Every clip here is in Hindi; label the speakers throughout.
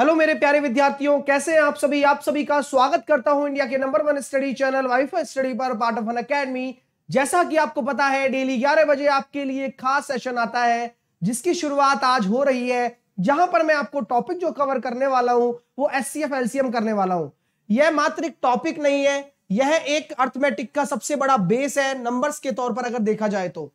Speaker 1: हेलो मेरे प्यारे विद्यार्थियों कैसे हैं आप सभी आप सभी का स्वागत करता हूं इंडिया के number one study channel wifi study पर पार्ट ऑफ एन अकेडमी जैसा कि आपको पता है डेली 11 बजे आपके लिए खास सेशन आता है जिसकी शुरुआत आज हो रही है जहां पर मैं आपको टॉपिक जो कवर करने वाला हूं वो एस सी करने वाला हूं यह मात्र एक टॉपिक नहीं है यह एक अर्थमेटिक का सबसे बड़ा बेस है नंबर्स के तौर पर अगर देखा जाए तो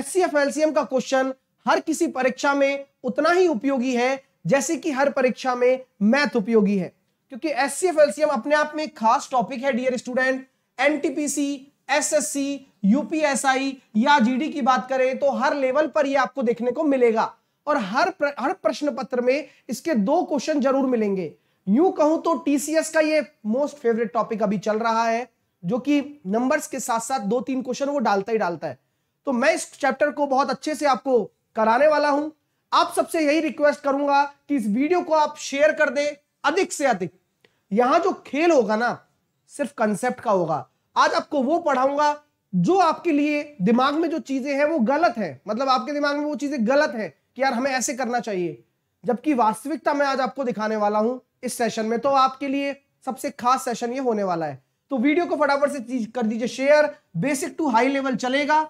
Speaker 1: एस सी का क्वेश्चन हर किसी परीक्षा में उतना ही उपयोगी है जैसे कि हर परीक्षा में मैथ उपयोगी है क्योंकि एस सी एफ अपने आप में एक खास टॉपिक है dear student NTPC SSC UPSI या जीडी की बात करें तो हर लेवल पर यह आपको देखने को मिलेगा और हर प्र, हर प्रश्न पत्र में इसके दो क्वेश्चन जरूर मिलेंगे यूं कहूं तो टीसीएस का ये मोस्ट फेवरेट टॉपिक अभी चल रहा है जो कि नंबर्स के साथ साथ दो तीन क्वेश्चन वो डालता ही डालता है तो मैं इस चैप्टर को बहुत अच्छे से आपको कराने वाला हूं आप सबसे यही रिक्वेस्ट करूंगा कि इस वीडियो को आप शेयर कर दें अधिक से अधिक यहां जो खेल होगा ना सिर्फ कंसेप्ट का होगा आज आपको वो पढ़ाऊंगा जो आपके लिए दिमाग में जो चीजें हैं वो गलत है मतलब आपके दिमाग में वो चीजें गलत है कि यार हमें ऐसे करना चाहिए जबकि वास्तविकता मैं आज आपको दिखाने वाला हूं इस सेशन में तो आपके लिए सबसे खास सेशन ये होने वाला है तो वीडियो को फटाफट से कर दीजिए share basic to high level चलेगा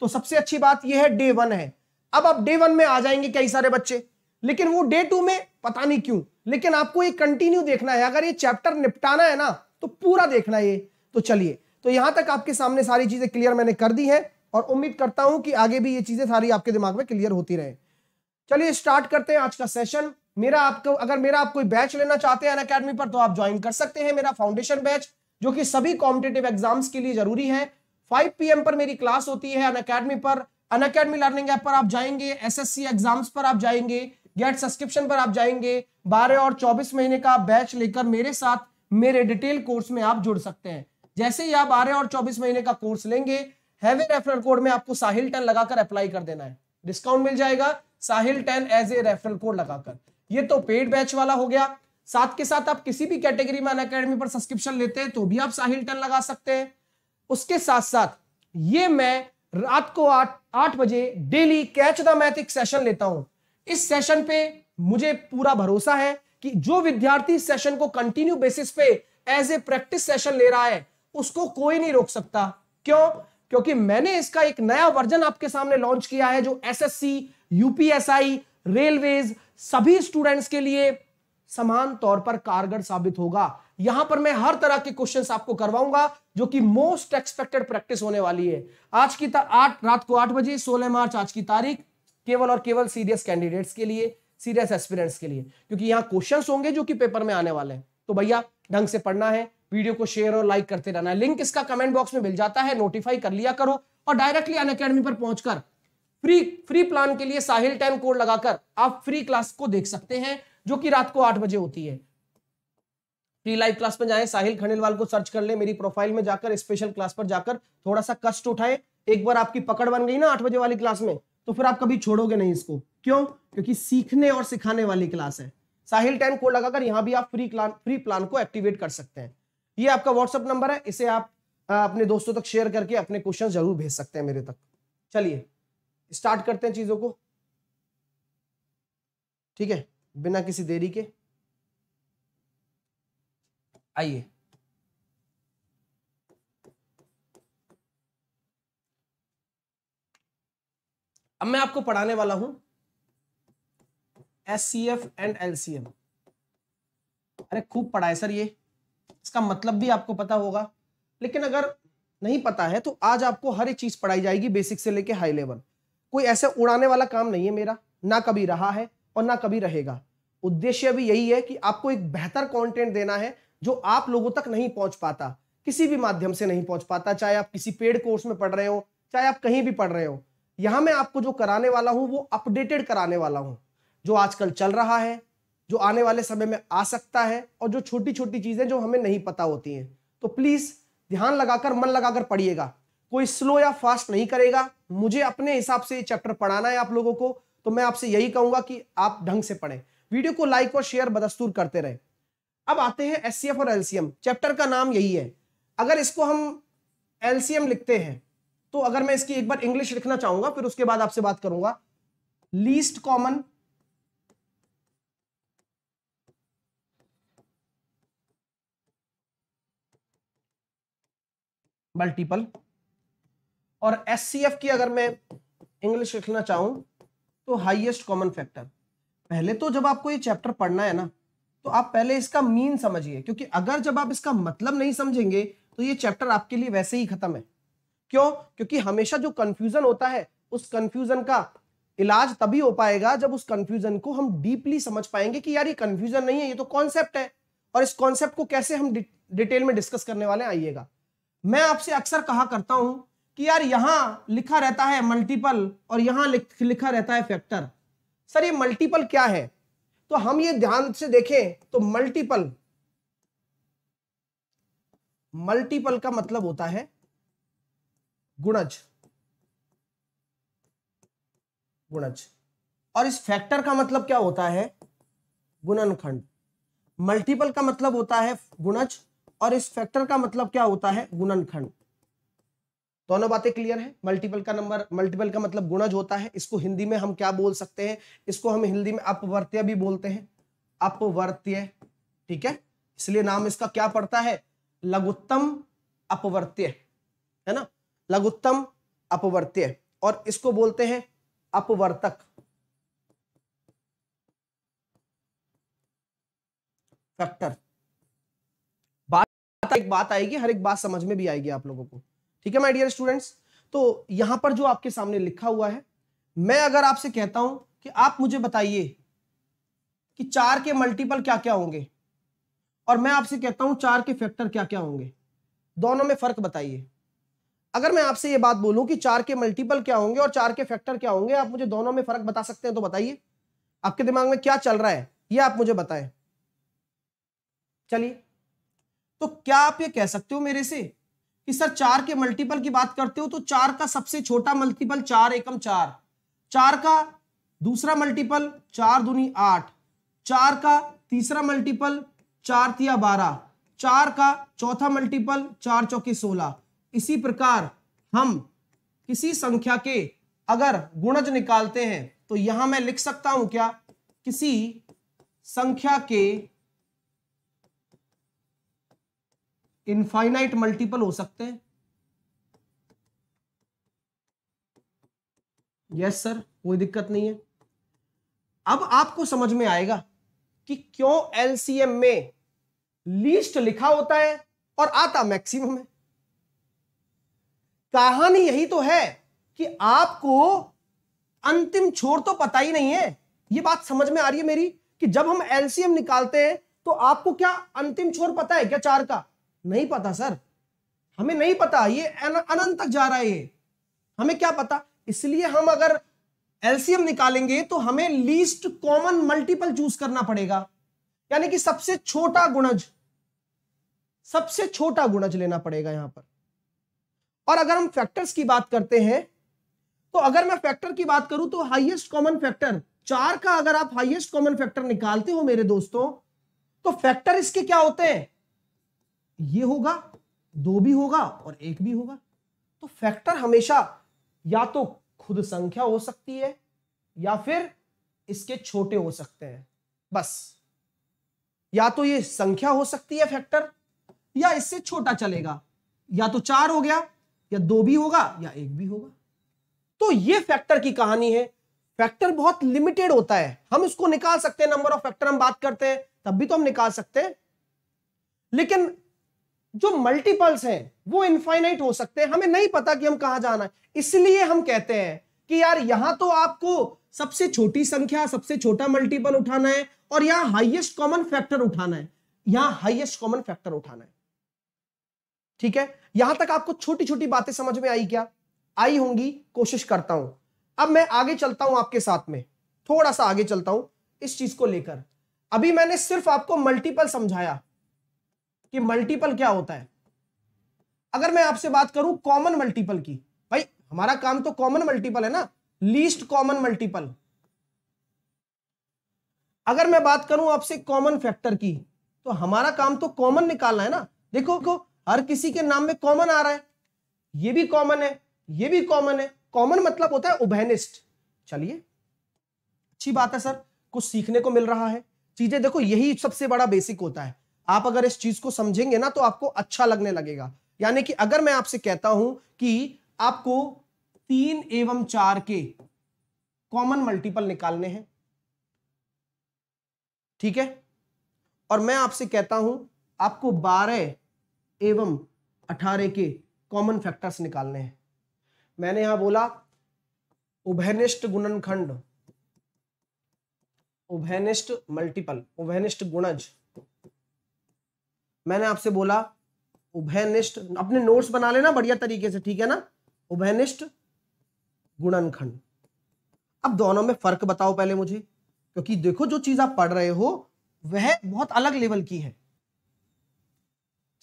Speaker 1: तो सबसे अच्छी बात यह है डे वन है अब आप डे वन में आ जाएंगे कई सारे बच्चे लेकिन वो डे टू में पता नहीं क्यों लेकिन आपको ये कंटिन्यू देखना है अगर ये चैप्टर निपटाना है ना तो पूरा देखना है ये तो चलिए तो यहां तक आपके सामने सारी चीजें क्लियर मैंने कर दी है और उम्मीद करता हूं कि आगे भी ये चीजें सारी आपके दिमाग में क्लियर होती रहे चलिए स्टार्ट करते हैं आज का सेशन मेरा आपको अगर मेरा आप कोई बैच लेना चाहते हैं अन पर तो आप ज्वाइन कर सकते हैं मेरा फाउंडेशन बैच जो कि सभी कॉम्पिटेटिव एग्जाम्स के लिए जरूरी है 5 पीएम पर मेरी क्लास होती है अन पर अन अकेडमी लर्निंग ऐप पर आप जाएंगे एसएससी एग्जाम्स पर आप जाएंगे गेट सब्सक्रिप्शन पर आप जाएंगे बारह और चौबीस महीने का बैच लेकर मेरे साथ मेरे डिटेल कोर्स में आप जुड़ सकते हैं जैसे ही आप बारह और चौबीस महीने का कोर्स लेंगे हैवी रेफरल कोड में आपको साहिल टेन लगाकर अप्लाई कर देना है डिस्काउंट मिल जाएगा Sahil ten as a referral code लगाकर ये तो पेड बैच वाला हो गया साथ के साथ आप किसी भी कैटेगरी में अन पर सब्सक्रिप्शन लेते हैं तो भी आप साहिल टेन लगा सकते हैं उसके साथ साथ ये मैं रात को आठ आठ बजे डेली कैच द मैथ एक सेशन लेता हूं इस सेशन पे मुझे पूरा भरोसा है कि जो विद्यार्थी सेशन को कंटिन्यू बेसिस पे एज ए प्रैक्टिस सेशन ले रहा है उसको कोई नहीं रोक सकता क्यों क्योंकि मैंने इसका एक नया वर्जन आपके सामने लॉन्च किया है जो एसएससी यूपीएसआई रेलवेज सभी स्टूडेंट्स के लिए समान तौर पर कारगर साबित होगा यहां पर मैं हर तरह के क्वेश्चन आपको करवाऊंगा जो कि मोस्ट एक्सपेक्टेड प्रैक्टिस होने वाली है आज की आठ रात को आठ बजे सोलह मार्च आज की तारीख केवल और केवल सीरियस कैंडिडेट्स के लिए सीरियस एक्सपीरियंट्स के लिए क्योंकि यहाँ क्वेश्चन होंगे जो कि पेपर में आने वाले हैं तो भैया ढंग से पढ़ना है वीडियो को शेयर और लाइक करते रहना है लिंक इसका कमेंट बॉक्स में मिल जाता है नोटिफाई कर लिया करो और डायरेक्टली अन अकेडमी पर पहुंचकर फ्री फ्री प्लान के लिए साहिल टेन कोड लगाकर आप फ्री क्लास को देख सकते हैं जो कि रात को आठ बजे होती है फ्री लाइव क्लास में जाए साहिल खंडेलवाल को सर्च कर ले मेरी प्रोफाइल में जाकर स्पेशल क्लास पर जाकर थोड़ा सा कष्ट उठाए एक बार आपकी पकड़ बन गई ना आठ बजे वाली क्लास में तो फिर आप कभी छोड़ोगे नहीं इसको क्यों क्योंकि सीखने और सिखाने वाली क्लास है साहिल टेन कोड लगाकर यहाँ भी आप फ्री प्लान फ्री प्लान को एक्टिवेट कर सकते हैं ये आपका व्हाट्सअप नंबर है इसे आप अपने दोस्तों तक शेयर करके अपने क्वेश्चन जरूर भेज सकते हैं मेरे तक चलिए स्टार्ट करते हैं चीजों को ठीक है बिना किसी देरी के आइए अब मैं आपको पढ़ाने वाला हूं H C F and L C M अरे खूब पढ़ाए सर ये इसका मतलब भी आपको पता होगा लेकिन अगर नहीं पता है तो आज आपको हर एक चीज पढ़ाई जाएगी बेसिक से लेके हाई लेवल कोई ऐसे उड़ाने वाला काम नहीं है मेरा ना कभी रहा है और ना कभी रहेगा उद्देश्य भी यही है कि आपको एक बेहतर कंटेंट देना है जो आप लोगों तक नहीं पहुंच पाता किसी भी माध्यम से नहीं पहुंच पाता चाहे आप किसी पेड कोर्स में पढ़ रहे हो चाहे आप कहीं भी पढ़ रहे हो यहां मैं आपको जो कराने वाला हूं वो अपडेटेड कराने वाला हूं जो आजकल चल रहा है जो आने वाले समय में आ सकता है और जो छोटी छोटी चीजें जो हमें नहीं पता होती हैं तो प्लीज ध्यान लगाकर मन लगाकर पढ़िएगा कोई स्लो या फास्ट नहीं करेगा मुझे अपने हिसाब से चैप्टर पढ़ाना है आप लोगों को तो मैं आपसे यही कहूंगा कि आप ढंग से पढ़ें वीडियो को लाइक और शेयर बदस्तूर करते रहें अब आते हैं एस और एलसीएम चैप्टर का नाम यही है अगर इसको हम एलसीएम लिखते हैं तो अगर मैं इसकी एक बार इंग्लिश लिखना चाहूंगा फिर उसके बाद आपसे बात करूंगा लीस्ट कॉमन मल्टीपल और एस की अगर मैं इंग्लिश लिखना चाहूं तो हाईएस्ट कॉमन फैक्टर पहले तो जब आपको ये चैप्टर पढ़ना है ना तो आप पहले इसका मीन समझिए क्योंकि अगर जब आप इसका मतलब नहीं समझेंगे तो ये चैप्टर आपके लिए वैसे ही खत्म है क्यों क्योंकि हमेशा जो कंफ्यूजन होता है उस कंफ्यूजन का इलाज तभी हो पाएगा जब उस कंफ्यूजन को हम डीपली समझ पाएंगे कि यार ये कंफ्यूजन नहीं है ये तो कॉन्सेप्ट है और इस कॉन्सेप्ट को कैसे हम डि, डिटेल में डिस्कस करने वाले आइएगा मैं आपसे अक्सर कहा करता हूं कि यार यहां लिखा रहता है मल्टीपल और यहां लिख, लिखा रहता है फैक्टर सर ये मल्टीपल क्या है तो हम ये ध्यान से देखें तो मल्टीपल मल्टीपल का मतलब होता है गुणज गुणज और इस फैक्टर का मतलब क्या होता है गुणनखंड मल्टीपल का मतलब होता है गुणज और इस फैक्टर का मतलब क्या होता है गुणनखंड दोनों बातें क्लियर है मल्टीपल का नंबर मल्टीपल का मतलब गुणज होता है इसको हिंदी में हम क्या बोल सकते हैं इसको हम हिंदी में अपवर्त्य भी बोलते हैं अपवर्त्य ठीक है इसलिए नाम इसका क्या पड़ता है लघुत्तम अपवर्त्य है ना लघुत्तम अपवर्त्य और इसको बोलते हैं अपवर्तक फैक्टर बात एक बात आएगी हर एक बात समझ में भी आएगी आप लोगों को ठीक है माय डियर स्टूडेंट्स तो यहां पर जो आपके सामने लिखा हुआ है मैं अगर आपसे कहता हूं कि आप मुझे बताइए कि चार के मल्टीपल क्या क्या होंगे और मैं आपसे कहता हूं चार के फैक्टर क्या क्या होंगे दोनों में फर्क बताइए अगर मैं आपसे ये बात बोलूं कि चार के मल्टीपल क्या होंगे और चार के फैक्टर क्या होंगे आप मुझे दोनों में फर्क बता सकते हैं तो बताइए आपके दिमाग में क्या चल रहा है ये आप मुझे बताएं चलिए तो क्या आप ये कह सकते हो मेरे से कि सर चार के मल्टीपल की बात करते हो तो चार का सबसे छोटा मल्टीपल चार एकम चार चार का दूसरा मल्टीपल चार दुनी आठ चार का तीसरा मल्टीपल चार तिया बारह चार का चौथा मल्टीपल चार चौके सोलह इसी प्रकार हम किसी संख्या के अगर गुणज निकालते हैं तो यहां मैं लिख सकता हूं क्या किसी संख्या के इनफाइनाइट मल्टीपल हो सकते हैं यस सर कोई दिक्कत नहीं है अब आपको समझ में आएगा कि क्यों एलसीएम में लीस्ट लिखा होता है और आता मैक्सिमम है कहानी यही तो है कि आपको अंतिम छोर तो पता ही नहीं है यह बात समझ में आ रही है मेरी कि जब हम एलसीएम निकालते हैं तो आपको क्या अंतिम छोर पता है क्या चार का नहीं पता सर हमें नहीं पता ये अनंत तक जा रहा है ये हमें क्या पता इसलिए हम अगर एलसीएम निकालेंगे तो हमें लीस्ट कॉमन मल्टीपल चूज करना पड़ेगा यानी कि सबसे छोटा गुणज सबसे छोटा गुणज लेना पड़ेगा यहां पर और अगर हम फैक्टर्स की बात करते हैं तो अगर मैं फैक्टर की बात करूं तो हाईएस्ट कॉमन फैक्टर चार का अगर आप हाईएस्ट कॉमन फैक्टर निकालते हो मेरे दोस्तों तो फैक्टर इसके क्या होते हैं ये होगा दो भी होगा और एक भी होगा तो फैक्टर हमेशा या तो खुद संख्या हो सकती है या फिर इसके छोटे हो सकते हैं बस या तो ये संख्या हो सकती है फैक्टर या इससे छोटा चलेगा या तो चार हो गया या दो भी होगा या एक भी होगा तो ये फैक्टर की कहानी है फैक्टर बहुत लिमिटेड होता है हम इसको निकाल सकते हैं नंबर ऑफ फैक्टर हम बात करते हैं तब भी तो हम निकाल सकते हैं लेकिन जो मल्टीपल्स हैं वो इनफाइनाइट हो सकते हैं हमें नहीं पता कि हम कहा जाना है इसलिए हम कहते हैं कि यार यहां तो आपको सबसे छोटी संख्या सबसे छोटा मल्टीपल उठाना है और यहां हाईएस्ट कॉमन फैक्टर उठाना है यहां हाईएस्ट कॉमन फैक्टर उठाना है ठीक है यहां तक आपको छोटी छोटी बातें समझ में आई क्या आई होंगी कोशिश करता हूं अब मैं आगे चलता हूं आपके साथ में थोड़ा सा आगे चलता हूं इस चीज को लेकर अभी मैंने सिर्फ आपको मल्टीपल समझाया कि मल्टीपल क्या होता है अगर मैं आपसे बात करूं कॉमन मल्टीपल की भाई हमारा काम तो कॉमन मल्टीपल है ना लीस्ट कॉमन मल्टीपल अगर मैं बात करूं आपसे कॉमन फैक्टर की तो हमारा काम तो कॉमन निकालना है ना देखो को हर किसी के नाम में कॉमन आ रहा है ये भी कॉमन है ये भी कॉमन है कॉमन मतलब होता है उभयनिष्ठ चलिए अच्छी बात है सर कुछ सीखने को मिल रहा है चीजें देखो यही सबसे बड़ा बेसिक होता है आप अगर इस चीज को समझेंगे ना तो आपको अच्छा लगने लगेगा यानी कि अगर मैं आपसे कहता हूं कि आपको तीन एवं चार के कॉमन मल्टीपल निकालने हैं ठीक है और मैं आपसे कहता हूं आपको बारह एवं अठारह के कॉमन फैक्टर्स निकालने हैं मैंने यहां बोला उभयनिष्ठ गुणनखंड उभयनिष्ठ मल्टीपल उभयनिष्ठ गुणज मैंने आपसे बोला उभयनिष्ठ अपने नोट्स बना लेना बढ़िया तरीके से ठीक है ना उभयनिष्ठ गुणनखंड अब दोनों में फर्क बताओ पहले मुझे क्योंकि देखो जो चीज आप पढ़ रहे हो वह बहुत अलग लेवल की है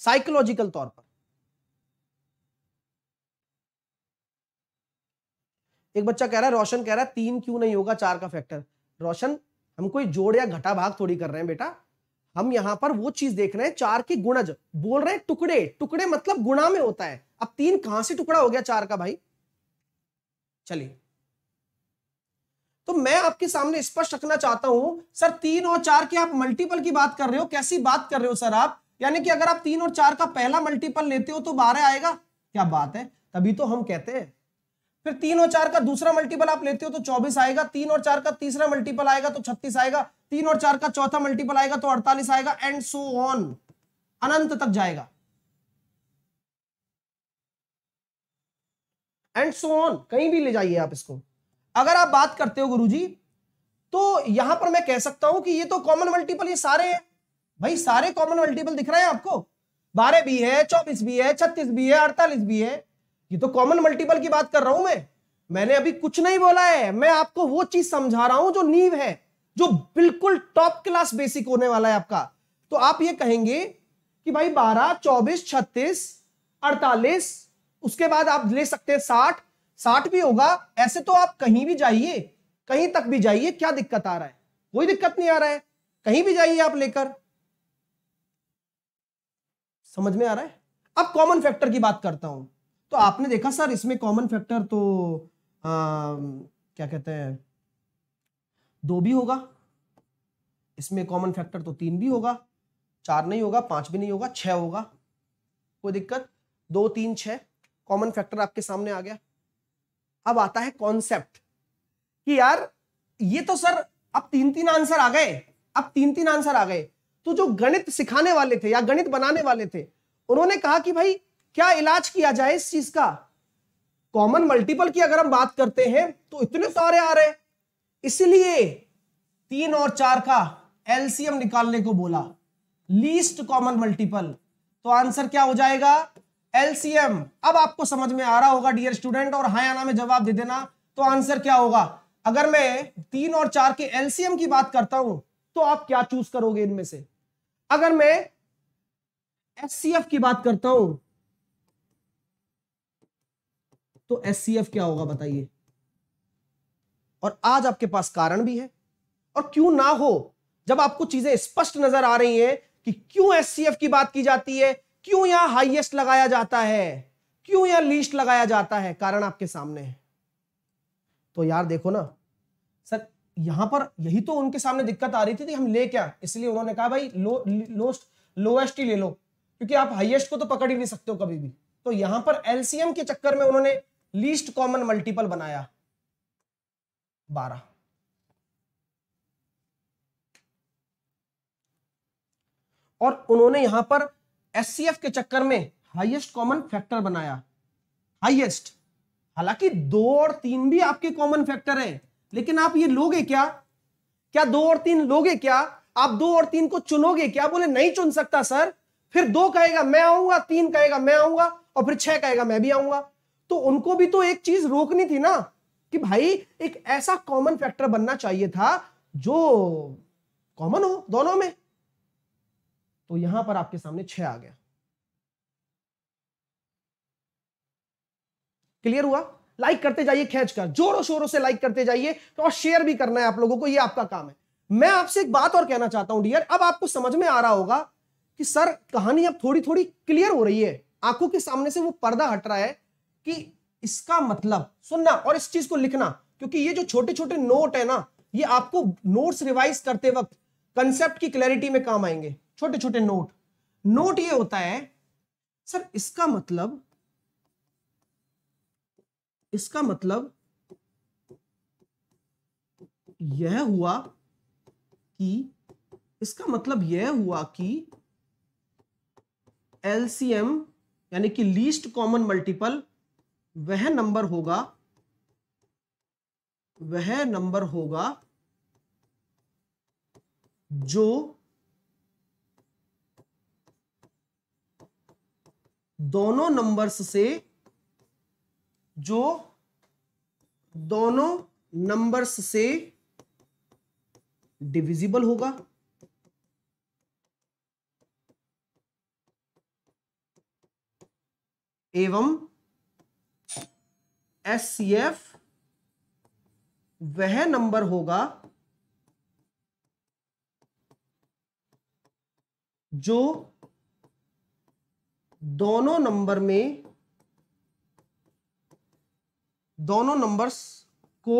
Speaker 1: साइकोलॉजिकल तौर पर एक बच्चा कह रहा है रोशन कह रहा है तीन क्यों नहीं होगा चार का फैक्टर रोशन हम कोई जोड़ या घटा भाग थोड़ी कर रहे हैं बेटा हम यहां पर वो चीज देख रहे हैं चार के गुणज बोल रहे हैं टुकड़े टुकड़े मतलब गुणा में होता है अब तीन कहां से टुकड़ा हो गया चार का भाई चलिए तो मैं आपके सामने स्पष्ट रखना चाहता हूं सर तीन और चार के आप मल्टीपल की बात कर रहे हो कैसी बात कर रहे हो सर आप यानी कि अगर आप तीन और चार का पहला मल्टीपल लेते हो तो बारह आएगा क्या बात है तभी तो हम कहते हैं फिर तीन और चार का दूसरा मल्टीपल आप लेते हो तो चौबीस आएगा तीन और चार का तीसरा मल्टीपल आएगा तो छत्तीस आएगा तीन और चार का चौथा मल्टीपल आएगा तो अड़तालीस आएगा एंड सो ऑन अनंत तक जाएगा एंड सो ऑन कहीं भी ले जाइए आप इसको अगर आप बात करते हो गुरुजी तो यहां पर मैं कह सकता हूं कि ये तो कॉमन मल्टीपल ये सारे हैं भाई सारे कॉमन मल्टीपल दिख रहे हैं आपको बारह भी है चौबीस भी है छत्तीस भी है अड़तालीस भी है ये तो कॉमन मल्टीपल की बात कर रहा हूं मैं मैंने अभी कुछ नहीं बोला है मैं आपको वो चीज समझा रहा हूं जो नीव है जो बिल्कुल टॉप क्लास बेसिक होने वाला है आपका तो आप ये कहेंगे कि भाई 12, 24, 36, 48, उसके बाद आप ले सकते हैं 60, 60 भी होगा ऐसे तो आप कहीं भी जाइए कहीं तक भी जाइए क्या दिक्कत आ रहा है कोई दिक्कत नहीं आ रहा है कहीं भी जाइए आप लेकर समझ में आ रहा है अब कॉमन फैक्टर की बात करता हूं तो आपने देखा सर इसमें कॉमन फैक्टर तो आ, क्या कहते हैं दो भी होगा इसमें कॉमन फैक्टर तो तीन भी होगा चार नहीं होगा पांच भी नहीं होगा छ होगा कोई दिक्कत दो तीन छ कॉमन फैक्टर आपके सामने आ गया अब आता है कॉन्सेप्ट कि यार ये तो सर अब तीन तीन आंसर आ गए अब तीन तीन आंसर आ गए तो जो गणित सिखाने वाले थे या गणित बनाने वाले थे उन्होंने कहा कि भाई क्या इलाज किया जाए इस चीज का कॉमन मल्टीपल की अगर हम बात करते हैं तो इतने सारे आ रहे इसलिए तीन और चार का एलसीएम निकालने को बोला लीस्ट कॉमन मल्टीपल तो आंसर क्या हो जाएगा एलसीएम अब आपको समझ में आ रहा होगा डियर स्टूडेंट और हाँ आना में जवाब दे देना तो आंसर क्या होगा अगर मैं तीन और चार के एलसीएम की बात करता हूं तो आप क्या चूज करोगे इनमें से अगर मैं एस की बात करता हूं तो एस क्या होगा बताइए और आज आपके पास कारण भी है और क्यों ना हो जब आपको चीजें स्पष्ट नजर आ रही हैं कि क्यों एस की बात की जाती है क्यों यहां हाईएस्ट लगाया जाता है क्यों यहां लीस्ट लगाया जाता है कारण आपके सामने है तो यार देखो ना सर यहां पर यही तो उनके सामने दिक्कत आ रही थी कि हम ले क्या इसलिए उन्होंने कहा भाई लो लोस्ट लोएस्ट ही ले लो क्योंकि आप हाइएस्ट को तो पकड़ ही नहीं सकते हो कभी भी तो यहां पर एलसीएम के चक्कर में उन्होंने लीस्ट कॉमन मल्टीपल बनाया बारह और उन्होंने यहां पर एस के चक्कर में हाईएस्ट कॉमन फैक्टर बनाया हाईएस्ट हालांकि दो और तीन भी आपके कॉमन फैक्टर हैं लेकिन आप ये लोगे क्या क्या दो और तीन लोगे क्या आप दो और तीन को चुनोगे क्या बोले नहीं चुन सकता सर फिर दो कहेगा मैं आऊंगा तीन कहेगा मैं आऊंगा और फिर छह कहेगा मैं भी आऊंगा तो उनको भी तो एक चीज रोकनी थी ना कि भाई एक ऐसा कॉमन फैक्टर बनना चाहिए था जो कॉमन हो दोनों में तो यहां पर आपके सामने छह आ गया क्लियर हुआ लाइक करते जाइए खेच कर जोरों शोरों से लाइक करते जाइए तो और शेयर भी करना है आप लोगों को ये आपका काम है मैं आपसे एक बात और कहना चाहता हूं डियर अब आपको समझ में आ रहा होगा कि सर कहानी अब थोड़ी थोड़ी क्लियर हो रही है आंखों के सामने से वो पर्दा हट रहा है कि इसका मतलब सुनना और इस चीज को लिखना क्योंकि ये जो छोटे छोटे नोट है ना ये आपको नोट्स रिवाइज करते वक्त कंसेप्ट की क्लैरिटी में काम आएंगे छोटे छोटे नोट नोट ये होता है सर इसका मतलब इसका मतलब यह हुआ कि इसका मतलब यह हुआ कि एलसीएम यानी कि लीस्ट कॉमन मल्टीपल वह नंबर होगा वह नंबर होगा जो दोनों नंबर्स से जो दोनों नंबर्स से डिविजिबल होगा एवं एस सी एफ वह नंबर होगा जो दोनों नंबर में दोनों नंबर्स को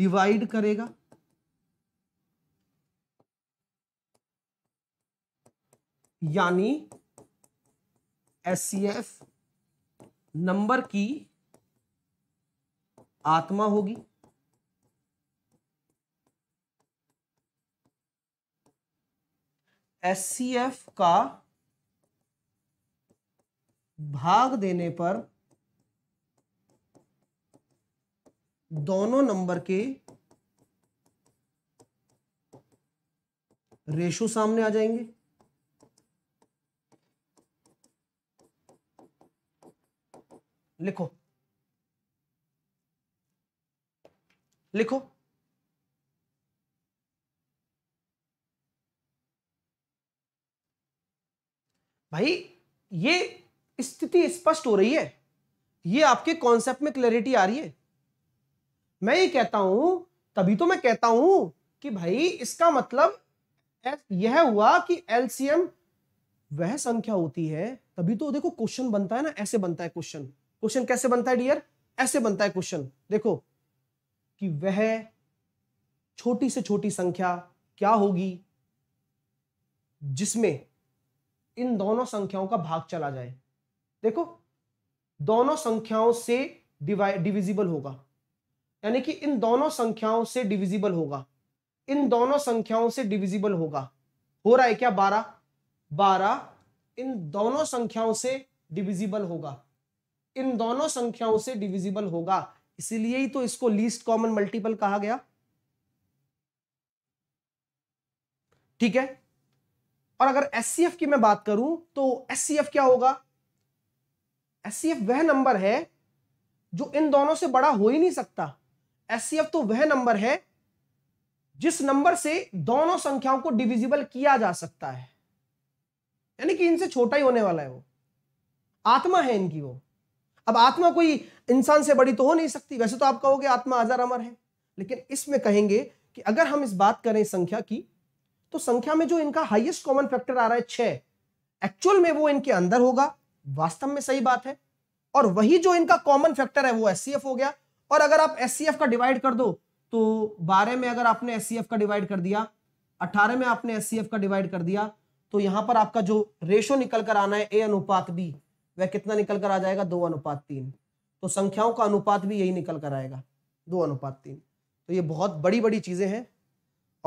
Speaker 1: डिवाइड करेगा यानी एस सी एफ नंबर की आत्मा होगी एस का भाग देने पर दोनों नंबर के रेशो सामने आ जाएंगे लिखो लिखो भाई ये स्थिति स्पष्ट हो रही है ये आपके कॉन्सेप्ट में क्लैरिटी आ रही है मैं ये कहता हूं तभी तो मैं कहता हूं कि भाई इसका मतलब यह हुआ कि एलसीएम वह संख्या होती है तभी तो देखो क्वेश्चन बनता है ना ऐसे बनता है क्वेश्चन क्वेश्चन कैसे बनता है डियर ऐसे बनता है क्वेश्चन देखो कि वह छोटी से छोटी संख्या क्या होगी जिसमें इन दोनों संख्याओं का भाग चला जाए देखो दोनों संख्याओं से डिविजिबल होगा यानी कि इन दोनों संख्याओं से डिविजिबल होगा इन दोनों संख्याओं से डिविजिबल होगा हो रहा है क्या बारह बारह इन दोनों संख्याओं से डिविजिबल होगा इन दोनों संख्याओं से डिविजिबल होगा इसीलिए ही तो इसको लीस्ट कॉमन मल्टीपल कहा गया ठीक है और अगर एस की मैं बात करूं तो एस क्या होगा एस वह नंबर है जो इन दोनों से बड़ा हो ही नहीं सकता एस तो वह नंबर है जिस नंबर से दोनों संख्याओं को डिविजिबल किया जा सकता है यानी कि इनसे छोटा ही होने वाला है वो आत्मा है इनकी वो अब आत्मा कोई इंसान से बड़ी तो हो नहीं सकती वैसे तो आप कहोगे आत्मा अजर अमर है लेकिन इसमें कहेंगे कि अगर हम इस बात करें संख्या की तो संख्या में जो इनका हाइएस्ट कॉमन फैक्टर आ रहा है छह एक्चुअल में वो इनके अंदर होगा वास्तव में सही बात है और वही जो इनका कॉमन फैक्टर है वो एस हो गया और अगर आप एस का डिवाइड कर दो तो बारह में अगर आपने एस का डिवाइड कर दिया अठारह में आपने एस का डिवाइड कर दिया तो यहां पर आपका जो रेशो निकल कर आना है ए अनुपात बी वह कितना निकल कर आ जाएगा दो अनुपात तीन तो संख्याओं का अनुपात भी यही निकल कर आएगा दो अनुपात तीन तो ये बहुत बड़ी बड़ी चीज़ें हैं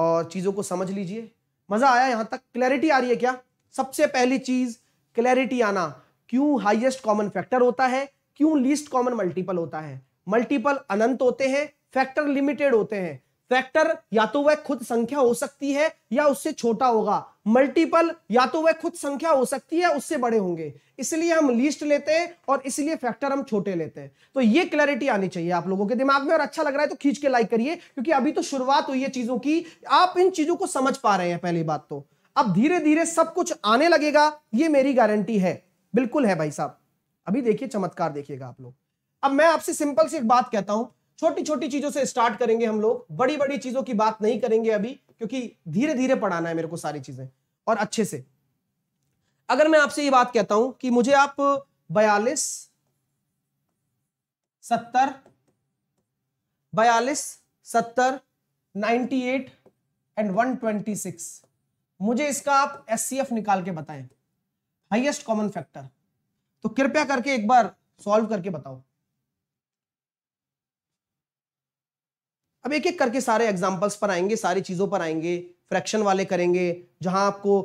Speaker 1: और चीज़ों को समझ लीजिए मज़ा आया यहां तक क्लैरिटी आ रही है क्या सबसे पहली चीज़ क्लैरिटी आना क्यों हाइएस्ट कॉमन फैक्टर होता है क्यों लीस्ट कॉमन मल्टीपल होता है मल्टीपल अनंत होते हैं फैक्टर लिमिटेड होते हैं फैक्टर या तो वह खुद संख्या हो सकती है या उससे छोटा होगा मल्टीपल या तो वह खुद संख्या हो सकती है उससे बड़े होंगे इसलिए हम लिस्ट लेते हैं और इसलिए फैक्टर हम छोटे लेते हैं तो ये क्लैरिटी आनी चाहिए आप लोगों के दिमाग में और अच्छा लग रहा है तो खींच के लाइक करिए क्योंकि अभी तो शुरुआत हुई है चीजों की आप इन चीजों को समझ पा रहे हैं पहली बात तो अब धीरे धीरे सब कुछ आने लगेगा ये मेरी गारंटी है बिल्कुल है भाई साहब अभी देखिए चमत्कार देखिएगा आप लोग अब मैं आपसे सिंपल सी एक बात कहता हूं छोटी छोटी चीजों से स्टार्ट करेंगे हम लोग बड़ी बड़ी चीजों की बात नहीं करेंगे अभी क्योंकि धीरे धीरे पढ़ाना है मेरे को सारी चीजें और अच्छे से अगर मैं आपसे ये बात कहता हूं कि मुझे आप बयालीस सत्तर बयालीस सत्तर ninety eight and one twenty six मुझे इसका आप एस सी एफ निकाल के बताएं हाइएस्ट कॉमन फैक्टर तो कृपया करके एक बार सॉल्व करके बताओ अब एक एक करके सारे एग्जाम्पल्स पर आएंगे सारी चीज़ों पर आएंगे फ्रैक्शन वाले करेंगे जहां आपको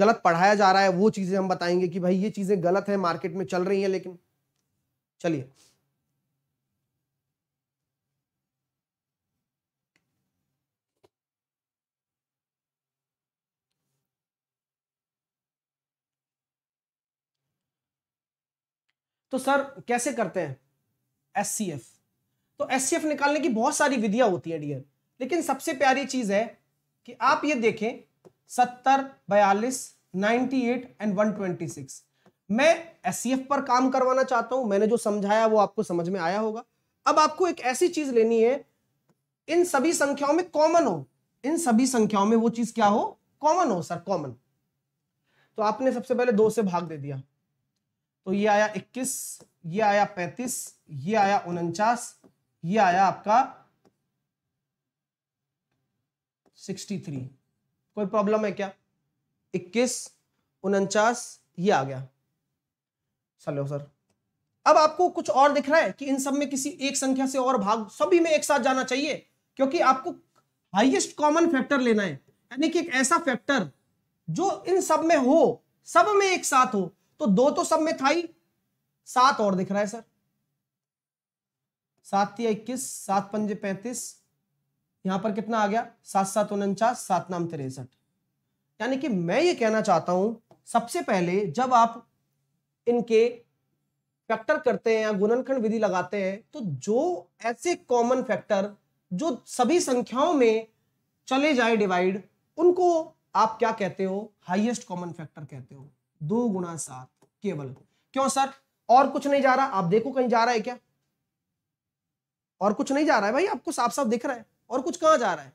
Speaker 1: गलत पढ़ाया जा रहा है वो चीज़ें हम बताएंगे कि भाई ये चीज़ें गलत है मार्केट में चल रही है लेकिन चलिए तो सर कैसे करते हैं एस सी एफ तो एस निकालने की बहुत सारी विधियां होती है डियर लेकिन सबसे प्यारी चीज है कि आप ये देखें सत्तर बयालीस ninety eight and one twenty six मैं एस पर काम करवाना चाहता हूं मैंने जो समझाया वो आपको समझ में आया होगा अब आपको एक ऐसी चीज लेनी है इन सभी संख्याओं में कॉमन हो इन सभी संख्याओं में वो चीज क्या हो कॉमन हो सर कॉमन तो आपने सबसे पहले दो से भाग दे दिया तो ये आया 21 ये आया 35 ये आया उनचास ये आया आपका 63 कोई प्रॉब्लम है क्या 21 उनचास ये आ गया चलो सर अब आपको कुछ और दिख रहा है कि इन सब में किसी एक संख्या से और भाग सभी में एक साथ जाना चाहिए क्योंकि आपको हाईएस्ट कॉमन फैक्टर लेना है यानी कि एक ऐसा फैक्टर जो इन सब में हो सब में एक साथ हो तो दो तो सब में था ही सात और दिख रहा है सर सात या इक्कीस सात पंजे पैंतीस यहां पर कितना आ गया सात सात उनचास सात नाम तिरसठ यानी कि मैं ये कहना चाहता हूं सबसे पहले जब आप इनके फैक्टर करते हैं या गुणनखंड विधि लगाते हैं तो जो ऐसे कॉमन फैक्टर जो सभी संख्याओं में चले जाए डिवाइड उनको आप क्या कहते हो हाईएस्ट कॉमन फैक्टर कहते हो दो गुना सात केवल क्यों सर और कुछ नहीं जा रहा आप देखो कहीं जा रहा है क्या और कुछ नहीं जा रहा है भाई आपको साफ साफ दिख रहा है और कुछ कहां जा रहा है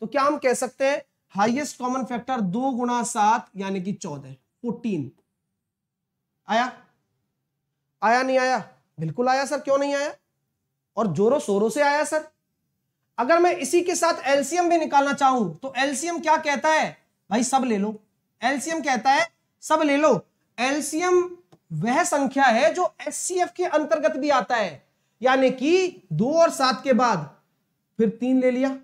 Speaker 1: तो क्या हम कह सकते हैं हाईएस्ट कॉमन फैक्टर दो गुणा सात यानी कि चौदह फोर्टीन आया आया नहीं आया बिल्कुल आया सर क्यों नहीं आया और जोरों शोरों से आया सर अगर मैं इसी के साथ एलसीएम भी निकालना चाहूं तो एलसीएम क्या कहता है भाई सब ले लो एलसीएम कहता है सब ले लो एलसीएम वह संख्या है जो एस के अंतर्गत भी आता है यानी कि दो और सात के बाद फिर तीन ले लिया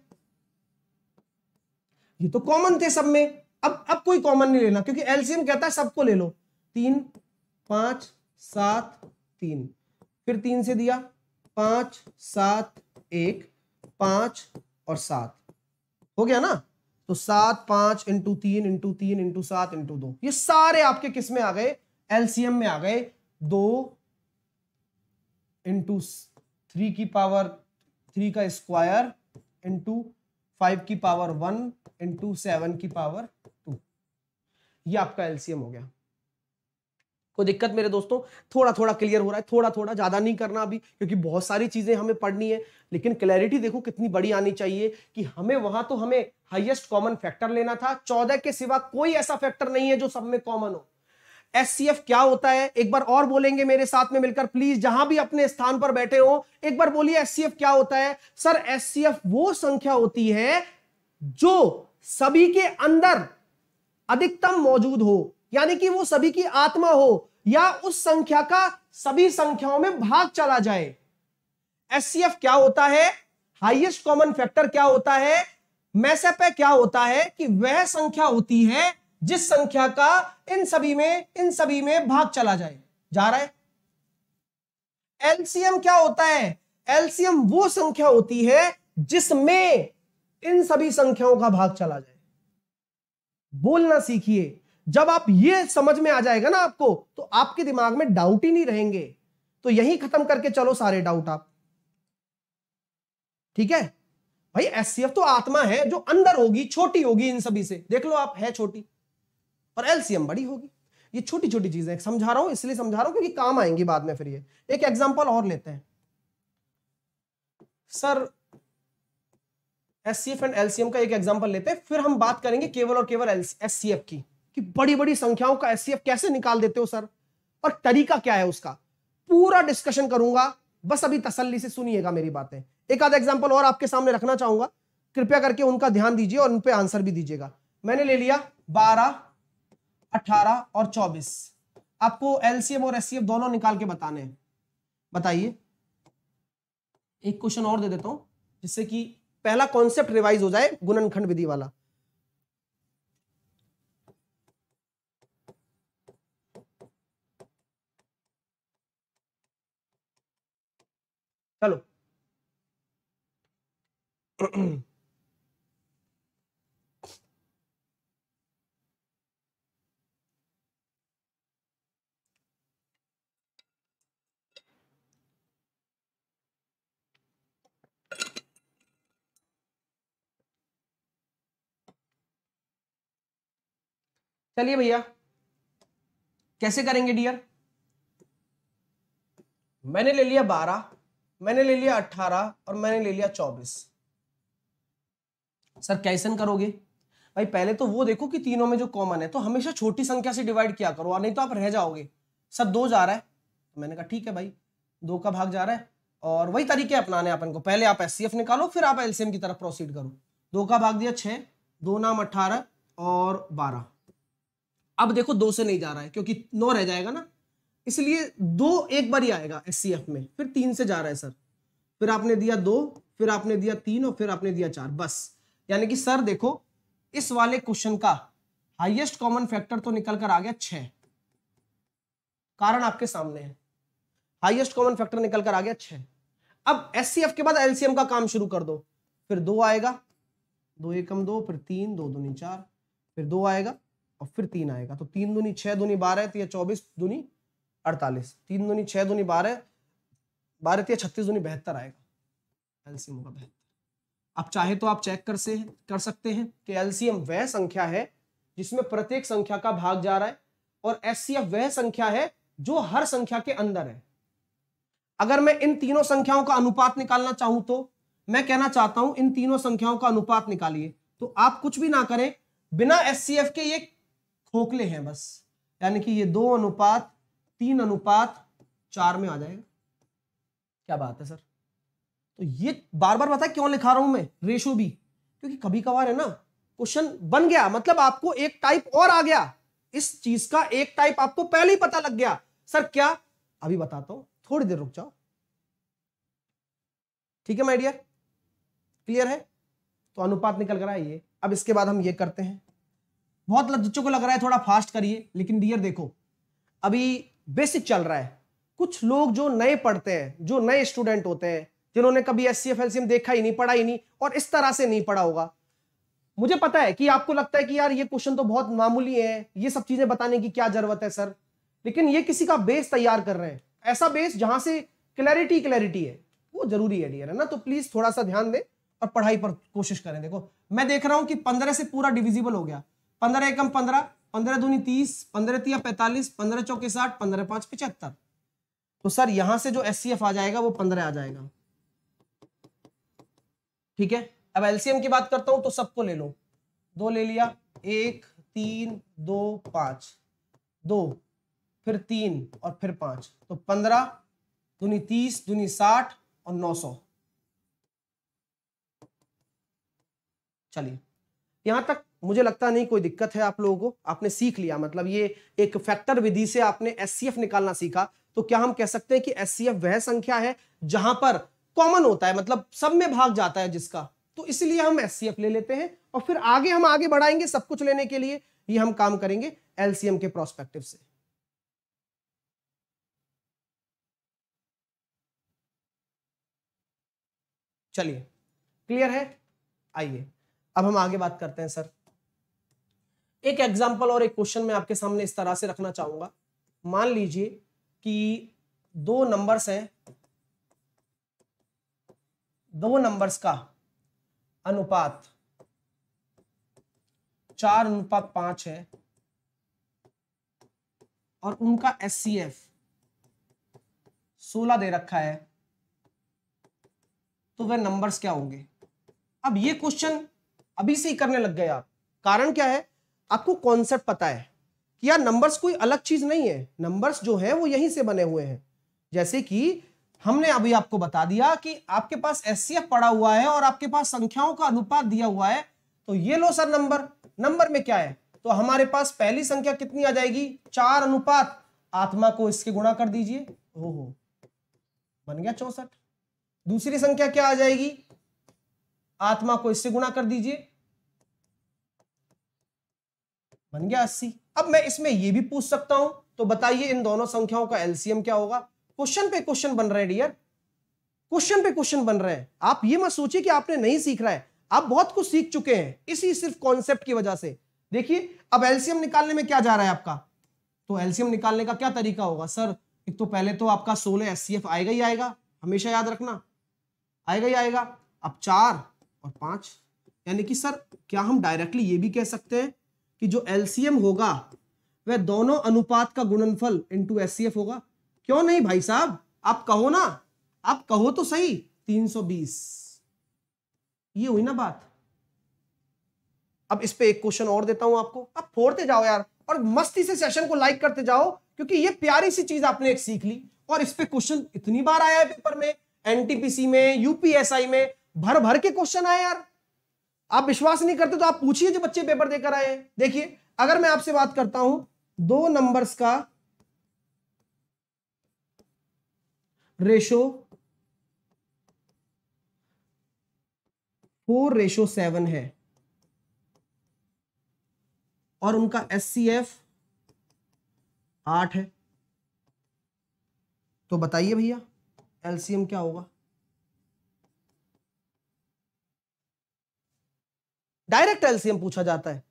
Speaker 1: ये तो कॉमन थे सब में अब अब कोई कॉमन नहीं लेना क्योंकि एलसीएम कहता है सबको ले लो तीन पांच सात तीन फिर तीन से दिया पांच सात एक पांच और सात हो गया ना तो सात पांच इंटू तीन इंटू तीन इंटू सात इंटू दो ये सारे आपके किस में आ गए एलसीएम में आ गए दो इंटू थ्री की पावर थ्री का स्क्वायर इंटू फाइव की पावर वन इंटू सेवन की पावर टू ये आपका एलसीएम हो गया कोई दिक्कत मेरे दोस्तों थोड़ा थोड़ा क्लियर हो रहा है थोड़ा थोड़ा ज़्यादा नहीं करना अभी क्योंकि बहुत सारी चीज़ें हमें पढ़नी है लेकिन क्लैरिटी देखो कितनी बड़ी आनी चाहिए कि हमें वहां तो हमें हाईएस्ट कॉमन फैक्टर लेना था चौदह के सिवा कोई ऐसा फैक्टर नहीं है जो सब में कॉमन हो एस क्या होता है एक बार और बोलेंगे मेरे साथ में मिलकर प्लीज जहां भी अपने स्थान पर बैठे हो एक बार बोलिए एस क्या होता है सर एस वो संख्या होती है जो सभी के अंदर अधिकतम मौजूद हो यानी कि वो सभी की आत्मा हो या उस संख्या का सभी संख्याओं में भाग चला जाए एस क्या होता है हाइएस्ट कॉमन फैक्टर क्या होता है मैसेपे क्या होता है कि वह संख्या होती है जिस संख्या का इन सभी में इन सभी में भाग चला जाए जा रहा है एलसीएम क्या होता है एलसीएम वो संख्या होती है जिसमें इन सभी संख्याओं का भाग चला जाए बोलना सीखिए जब आप ये समझ में आ जाएगा ना आपको तो आपके दिमाग में डाउट ही नहीं रहेंगे तो यही खत्म करके चलो सारे डाउट आप ठीक है भाई एस तो आत्मा है जो अंदर होगी छोटी होगी इन सभी से देख लो आप है छोटी और एलसीएम बड़ी होगी ये छोटी छोटी चीजें समझा रहा हूं इसलिए समझा रहा हूं क्योंकि काम आएंगी बाद में फिर ये एक एग्जाम्पल और लेते हैं सर एस एंड एलसीएम का एक एग्जाम्पल लेते हैं फिर हम बात करेंगे केवल और केवल एस की कि बड़ी बड़ी संख्याओं का एस कैसे निकाल देते हो सर और तरीका क्या है उसका पूरा डिस्कशन करूंगा बस अभी तसल्ली से सुनिएगा मेरी बातें एक आध एग्जाम्पल और आपके सामने रखना चाहूंगा कृपया करके उनका ध्यान दीजिए और उन पर आंसर भी दीजिएगा मैंने ले लिया बारह अठारह और चौबीस आपको एलसीएम और एससीएफ दोनों निकाल के बताने हैं बताइए एक क्वेश्चन और दे देता हूं जिससे कि पहला कॉन्सेप्ट रिवाइज हो जाए गुणनखंड विधि वाला चलो चलिए भैया कैसे करेंगे डियर मैंने ले लिया बारह मैंने ले लिया अट्ठारह और मैंने ले लिया चौबीस सर कैसे करोगे भाई पहले तो वो देखो कि तीनों में जो कॉमन है तो हमेशा छोटी संख्या से डिवाइड किया करो और नहीं तो आप रह जाओगे सर दो जा रहा है तो मैंने कहा ठीक है भाई दो का भाग जा रहा है और वही तरीके अपनाने अपन को पहले आप एस निकालो फिर आप एलसीएम की तरफ प्रोसीड करो दो का भाग दिया छः दो नाम अट्ठारह और बारह अब देखो दो से नहीं जा रहा है क्योंकि नौ रह जाएगा ना इसलिए दो एक बार ही आएगा एस में फिर तीन से जा रहा है सर फिर आपने दिया दो फिर आपने दिया तीन और फिर आपने दिया चार बस यानी कि सर देखो इस वाले क्वेश्चन का हाईएस्ट कॉमन फैक्टर तो निकल कर आ गया छ कारण आपके सामने है हाईएस्ट कॉमन फैक्टर निकल कर आ गया छ अब एस के बाद एलसीएम का काम शुरू कर दो फिर दो आएगा दो एकम दो फिर तीन दो दूनी चार फिर दो आएगा और फिर तीन आएगा तो तीन दूनी छह दूनी बारह तो या चौबीस दूनी अड़तालीस तीन दूनी छह दूनी बारह बारह तो या छत्तीस दूनी बहत्तर आएगा एलसीएम होगा बहत्तर आप चाहे तो आप चेक कर से कर सकते हैं कि एलसीएम वह संख्या है जिसमें प्रत्येक संख्या का भाग जा रहा है और एस वह संख्या है जो हर संख्या के अंदर है अगर मैं इन तीनों संख्याओं का अनुपात निकालना चाहूं तो मैं कहना चाहता हूं इन तीनों संख्याओं का अनुपात निकालिए तो आप कुछ भी ना करें बिना एस के ये खोखले हैं बस यानी कि ये दो अनुपात तीन अनुपात चार में आ जाएगा क्या बात है सर तो ये बार बार बता क्यों लिखा रहा हूं मैं रेशो भी क्योंकि कभी कभार है ना क्वेश्चन बन गया मतलब आपको एक टाइप और आ गया इस चीज का एक टाइप आपको पहले ही पता लग गया सर क्या अभी बताता हूं थोड़ी देर रुक जाओ ठीक है माइडियर क्लियर है तो अनुपात निकल कर आइए अब इसके बाद हम ये करते हैं बहुत बच्चों को लग रहा है थोड़ा फास्ट करिए लेकिन डियर देखो अभी बेसिक चल रहा है कुछ लोग जो नए पढ़ते हैं जो नए स्टूडेंट होते हैं जिन्होंने कभी एस सी देखा ही नहीं पढ़ा ही नहीं और इस तरह से नहीं पढ़ा होगा मुझे पता है कि आपको लगता है कि यार ये क्वेश्चन तो बहुत मामूली है ये सब चीजें बताने की क्या जरूरत है सर लेकिन ये किसी का बेस तैयार कर रहे हैं ऐसा बेस जहां से क्लैरिटी क्लैरिटी है वो जरूरी है डियर है ना तो प्लीज थोड़ा सा ध्यान दें और पढ़ाई पर कोशिश करें देखो मैं देख रहा हूं कि पंद्रह से पूरा डिविजिबल हो गया पंद्रह एकम पंद्रह पंद्रह दूनी तीस पंद्रह तिया पैंतालीस पंद्रह चौके साठ पंद्रह पांच पिछहत्तर तो सर यहां से जो एस आ जाएगा वो पंद्रह आ जाएगा ठीक है अब एलसीएम की बात करता हूं तो सबको ले लो दो ले लिया एक तीन दो पांच दो फिर तीन और फिर पांच तो पंद्रह दूनी तीस दूनी साठ और नौ सौ चलिए यहां तक मुझे लगता नहीं कोई दिक्कत है आप लोगों को आपने सीख लिया मतलब ये एक फैक्टर विधि से आपने एस निकालना सीखा तो क्या हम कह सकते हैं कि एस वह संख्या है जहां पर कॉमन होता है मतलब सब में भाग जाता है जिसका तो इसलिए हम एस ले लेते हैं और फिर आगे हम आगे बढ़ाएंगे सब कुछ लेने के लिए ये हम काम करेंगे एलसीएम के प्रोस्पेक्टिव से चलिए क्लियर है आइए अब हम आगे बात करते हैं सर एक एग्जाम्पल और एक क्वेश्चन मैं आपके सामने इस तरह से रखना चाहूंगा मान लीजिए कि दो नंबर्स हैं दो नंबर्स का अनुपात चार अनुपात पांच है और उनका एस सी एफ सोलह दे रखा है तो वह नंबर्स क्या होंगे अब ये क्वेश्चन अभी से ही करने लग गए आप कारण क्या है आपको कॉन्सेप्ट पता है कि यार नंबर्स कोई अलग चीज नहीं है नंबर्स जो है वो यहीं से बने हुए हैं जैसे कि हमने अभी आपको बता दिया कि आपके पास एस पड़ा हुआ है और आपके पास संख्याओं का अनुपात दिया हुआ है तो ये लो सर नंबर नंबर में क्या है तो हमारे पास पहली संख्या कितनी आ जाएगी चार अनुपात आत्मा को इसके गुणा कर दीजिए ओहो बन गया चौसठ दूसरी संख्या क्या आ जाएगी आत्मा को इससे गुणा कर दीजिए बन गया अस्सी अब मैं इसमें यह भी पूछ सकता हूं तो बताइए इन दोनों संख्याओं का एलसीएम क्या होगा क्वेश्चन पे क्वेश्चन बन रहे हैं डियर क्वेश्चन पे क्वेश्चन बन रहे हैं आप ये मत सोचिए कि आपने नहीं सीख रहा है आप बहुत कुछ सीख चुके हैं इसी सिर्फ कॉन्सेप्ट की वजह से देखिए अब एलसीएम निकालने में क्या जा रहा है आपका तो एलसीएम निकालने का क्या तरीका होगा सर एक तो पहले तो आपका सोलह एस आएगा ही आएगा हमेशा याद रखना आएगा ही आएगा अब चार और पांच यानी कि सर क्या हम डायरेक्टली ये भी कह सकते हैं कि जो एलसीएम होगा वह दोनों अनुपात का गुणनफल इंटू एस होगा क्यों नहीं भाई साहब आप कहो ना आप कहो तो सही 320 ये हुई ना बात अब इस पे एक क्वेश्चन और देता हूं आपको आप फोड़ते जाओ यार और मस्ती से सेशन को लाइक करते जाओ क्योंकि ये प्यारी सी चीज आपने एक सीख ली और इस पे क्वेश्चन इतनी बार आया है पेपर में एनटीपीसी में यूपीएसआई में भर भर के क्वेश्चन आए यार आप विश्वास नहीं करते तो आप पूछिए जो बच्चे पेपर देकर आए हैं देखिए अगर मैं आपसे बात करता हूं दो नंबर्स का रेशो फोर रेशो सेवन है और उनका एस सी एफ आठ है तो बताइए भैया एलसीएम क्या होगा डायरेक्ट एलसीएम पूछा जाता है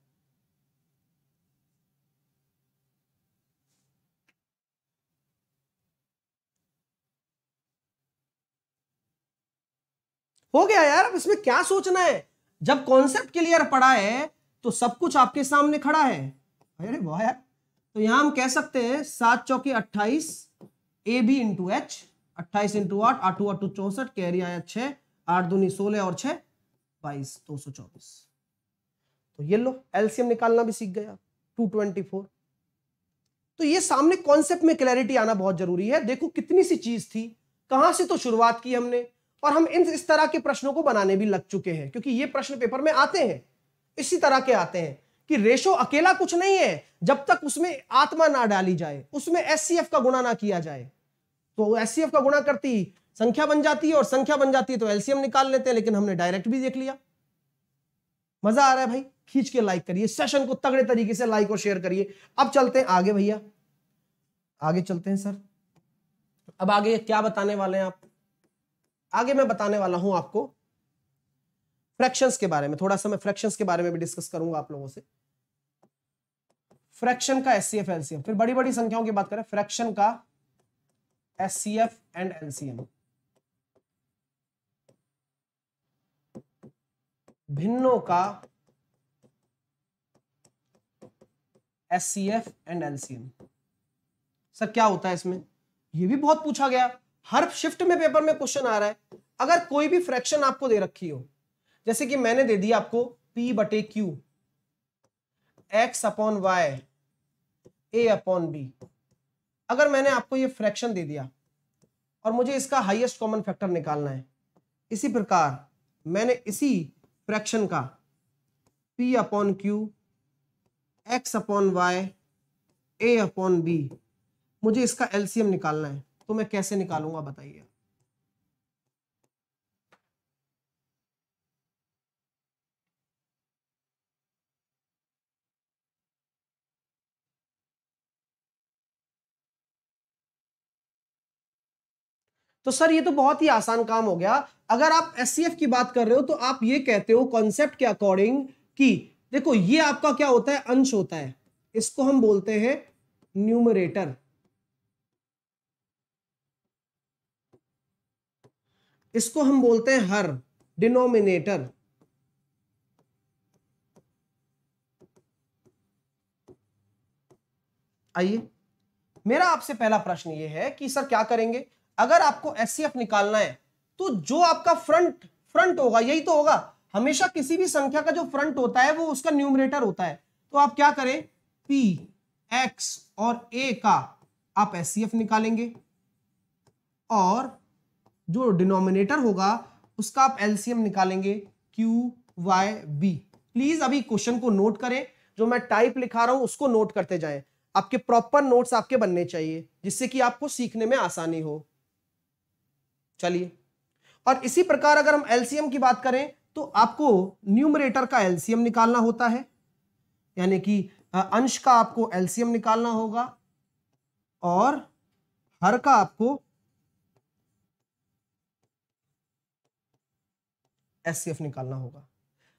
Speaker 1: हो गया यार अब इसमें क्या सोचना है जब कॉन्सेप्ट क्लियर पड़ा है तो सब कुछ आपके सामने खड़ा है अरे वाह यार तो यहां हम कह सकते हैं सात चौकी अट्ठाईस ए बी इंटू एच अट्ठाइस इंटू आठ आठ आठ चौसठ कैरी आया छह आठ दूनी सोलह और छह बाईस दो सौ चौबीस तो ये लो एल्सियम निकालना भी सीख गया 224 तो ये सामने कॉन्सेप्ट में क्लैरिटी आना बहुत जरूरी है देखो कितनी सी चीज थी कहां से तो शुरुआत की हमने और हम इन इस तरह के प्रश्नों को बनाने भी लग चुके हैं क्योंकि ये प्रश्न पेपर में आते हैं इसी तरह के आते हैं कि रेशो अकेला कुछ नहीं है जब तक उसमें आत्मा ना डाली जाए उसमें एस का गुणा ना किया जाए तो एस का गुणा करती संख्या बन जाती है और संख्या बन जाती है तो एलसीएम निकाल लेते हैं लेकिन हमने डायरेक्ट भी देख लिया मजा आ रहा है भाई खींच के लाइक करिए सेशन को तगड़े तरीके से लाइक और शेयर करिए अब चलते हैं आगे भैया आगे चलते हैं सर अब आगे क्या बताने वाले हैं आप आगे मैं बताने वाला हूं आपको फ्रैक्शंस के बारे में थोड़ा सा मैं फ्रैक्शंस के बारे में भी डिस्कस करूंगा आप लोगों से फ्रैक्शन का एससीएफ एलसीएम फिर बड़ी बड़ी संख्याओं की बात करें फ्रैक्शन का एफ एंड एलसीएम भिन्नों का H C F and LCM sir क्या होता है इसमें ये भी बहुत पूछा गया हर शिफ्ट में पेपर में क्वेश्चन आ रहा है अगर कोई भी फ्रैक्शन आपको दे रखी हो जैसे कि मैंने दे दी आपको p बटे Q X upon Y A upon B अगर मैंने आपको ये फ्रैक्शन दे दिया और मुझे इसका हाईएस्ट कॉमन फैक्टर निकालना है इसी प्रकार मैंने इसी फ्रैक्शन का P upon Q X upon Y A upon B मुझे इसका एलसीएम निकालना है तो मैं कैसे निकालूंगा बताइए तो सर ये तो बहुत ही आसान काम हो गया अगर आप एस की बात कर रहे हो तो आप ये कहते हो कॉन्सेप्ट के अकॉर्डिंग कि देखो ये आपका क्या होता है अंश होता है इसको हम बोलते हैं न्यूमरेटर इसको हम बोलते हैं हर डिनोमिनेटर आइए मेरा आपसे पहला प्रश्न ये है कि सर क्या करेंगे अगर आपको एस निकालना है तो जो आपका फ्रंट फ्रंट होगा यही तो होगा हमेशा किसी भी संख्या का जो फ्रंट होता है वो उसका न्यूमरेटर होता है तो आप क्या करें पी एक्स और ए का आप एस निकालेंगे और जो डिनोमिनेटर होगा उसका आप एलसीएम निकालेंगे क्यू वाई बी प्लीज अभी क्वेश्चन को नोट करें जो मैं टाइप लिखा रहा हूं उसको नोट करते जाएं आपके प्रॉपर नोट्स आपके बनने चाहिए जिससे कि आपको सीखने में आसानी हो चलिए और इसी प्रकार अगर हम एलसीएम की बात करें तो आपको न्यूमरेटर का एलसीएम निकालना होता है यानी कि अंश का आपको एलसीएम निकालना होगा और हर का आपको एस निकालना होगा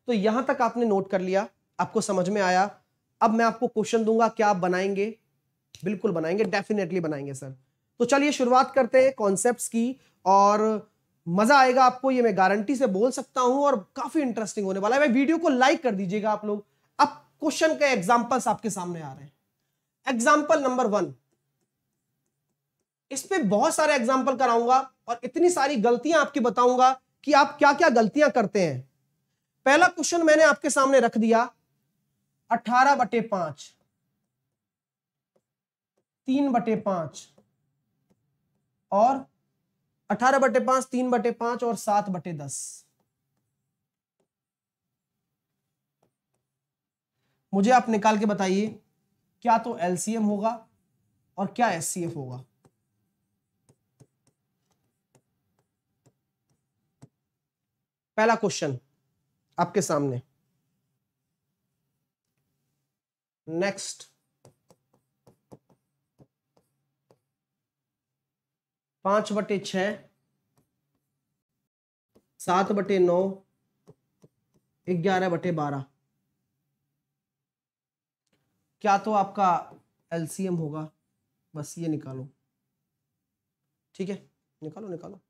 Speaker 1: तो यहां तक आपने नोट कर लिया आपको समझ में आया अब मैं आपको क्वेश्चन दूंगा क्या आप बनाएंगे बिल्कुल बनाएंगे डेफिनेटली बनाएंगे सर तो चलिए शुरुआत करते हैं कॉन्सेप्ट्स की और मजा आएगा आपको ये मैं गारंटी से बोल सकता हूं और काफी इंटरेस्टिंग होने वाला है भाई वीडियो को लाइक कर दीजिएगा आप लोग अब क्वेश्चन के एग्जांपल्स आपके सामने आ रहे हैं एग्जांपल नंबर वन इस पर बहुत सारे एग्जांपल कराऊंगा और इतनी सारी गलतियां आपकी बताऊंगा कि आप क्या क्या गलतियां करते हैं पहला क्वेश्चन मैंने आपके सामने रख दिया अठारह बटे पांच तीन बटे पांच और अठारह बटे पांच तीन बटे पांच और सात बटे दस मुझे आप निकाल के बताइए क्या तो एलसीएम होगा और क्या एससीएफ होगा पहला क्वेश्चन आपके सामने नेक्स्ट पांच बटे छ सात बटे नौ ग्यारह बटे बारह क्या तो आपका एलसीएम होगा बस ये निकालो ठीक है निकालो निकालो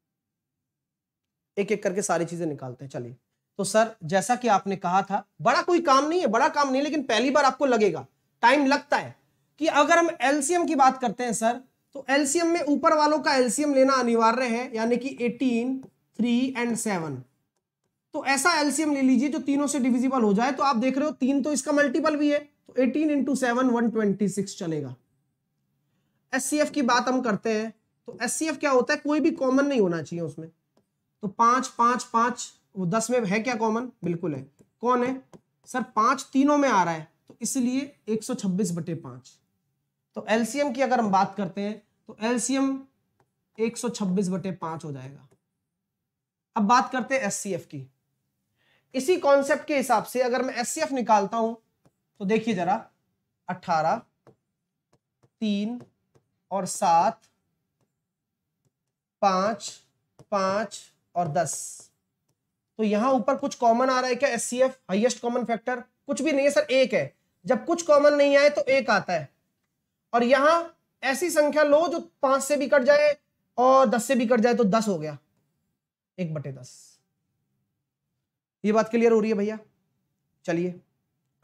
Speaker 1: एक एक करके सारी चीजें निकालते हैं चलिए तो सर जैसा कि आपने कहा था बड़ा कोई काम नहीं है बड़ा काम नहीं लेकिन पहली बार आपको लगेगा टाइम लगता है कि अगर हम एलसीएम की बात करते हैं सर तो एलसीएम में ऊपर वालों का एलसीएम लेना अनिवार्य है यानी कि एटीन थ्री एंड सेवन तो ऐसा एलसीएम ले लीजिए जो तीनों से डिविजिबल हो जाए तो आप देख रहे हो तीन तो इसका मल्टीपल भी है तो eighteen into seven one twenty six चलेगा एस की बात हम करते हैं तो एस क्या होता है कोई भी कॉमन नहीं होना चाहिए उसमें तो पांच पांच पांच वो दस में है क्या कॉमन बिल्कुल है कौन है सर पांच तीनों में आ रहा है तो इसलिए एक सौ छब्बीस बटे पांच तो एलसीएम की अगर हम बात करते हैं तो एलसीएम 126 बटे पांच हो जाएगा अब बात करते हैं एससीएफ की इसी कॉन्सेप्ट के हिसाब से अगर मैं एससीएफ निकालता हूं तो देखिए जरा अठारह तीन और सात पांच पांच और दस तो यहां ऊपर कुछ कॉमन आ रहा है क्या H C F highest common factor कुछ भी नहीं है सर एक है जब कुछ कॉमन नहीं आए तो एक आता है और यहां ऐसी संख्या लो जो पांच से भी कट जाए और दस से भी कट जाए तो दस हो गया एक बटे दस ये बात क्लियर हो रही है भैया चलिए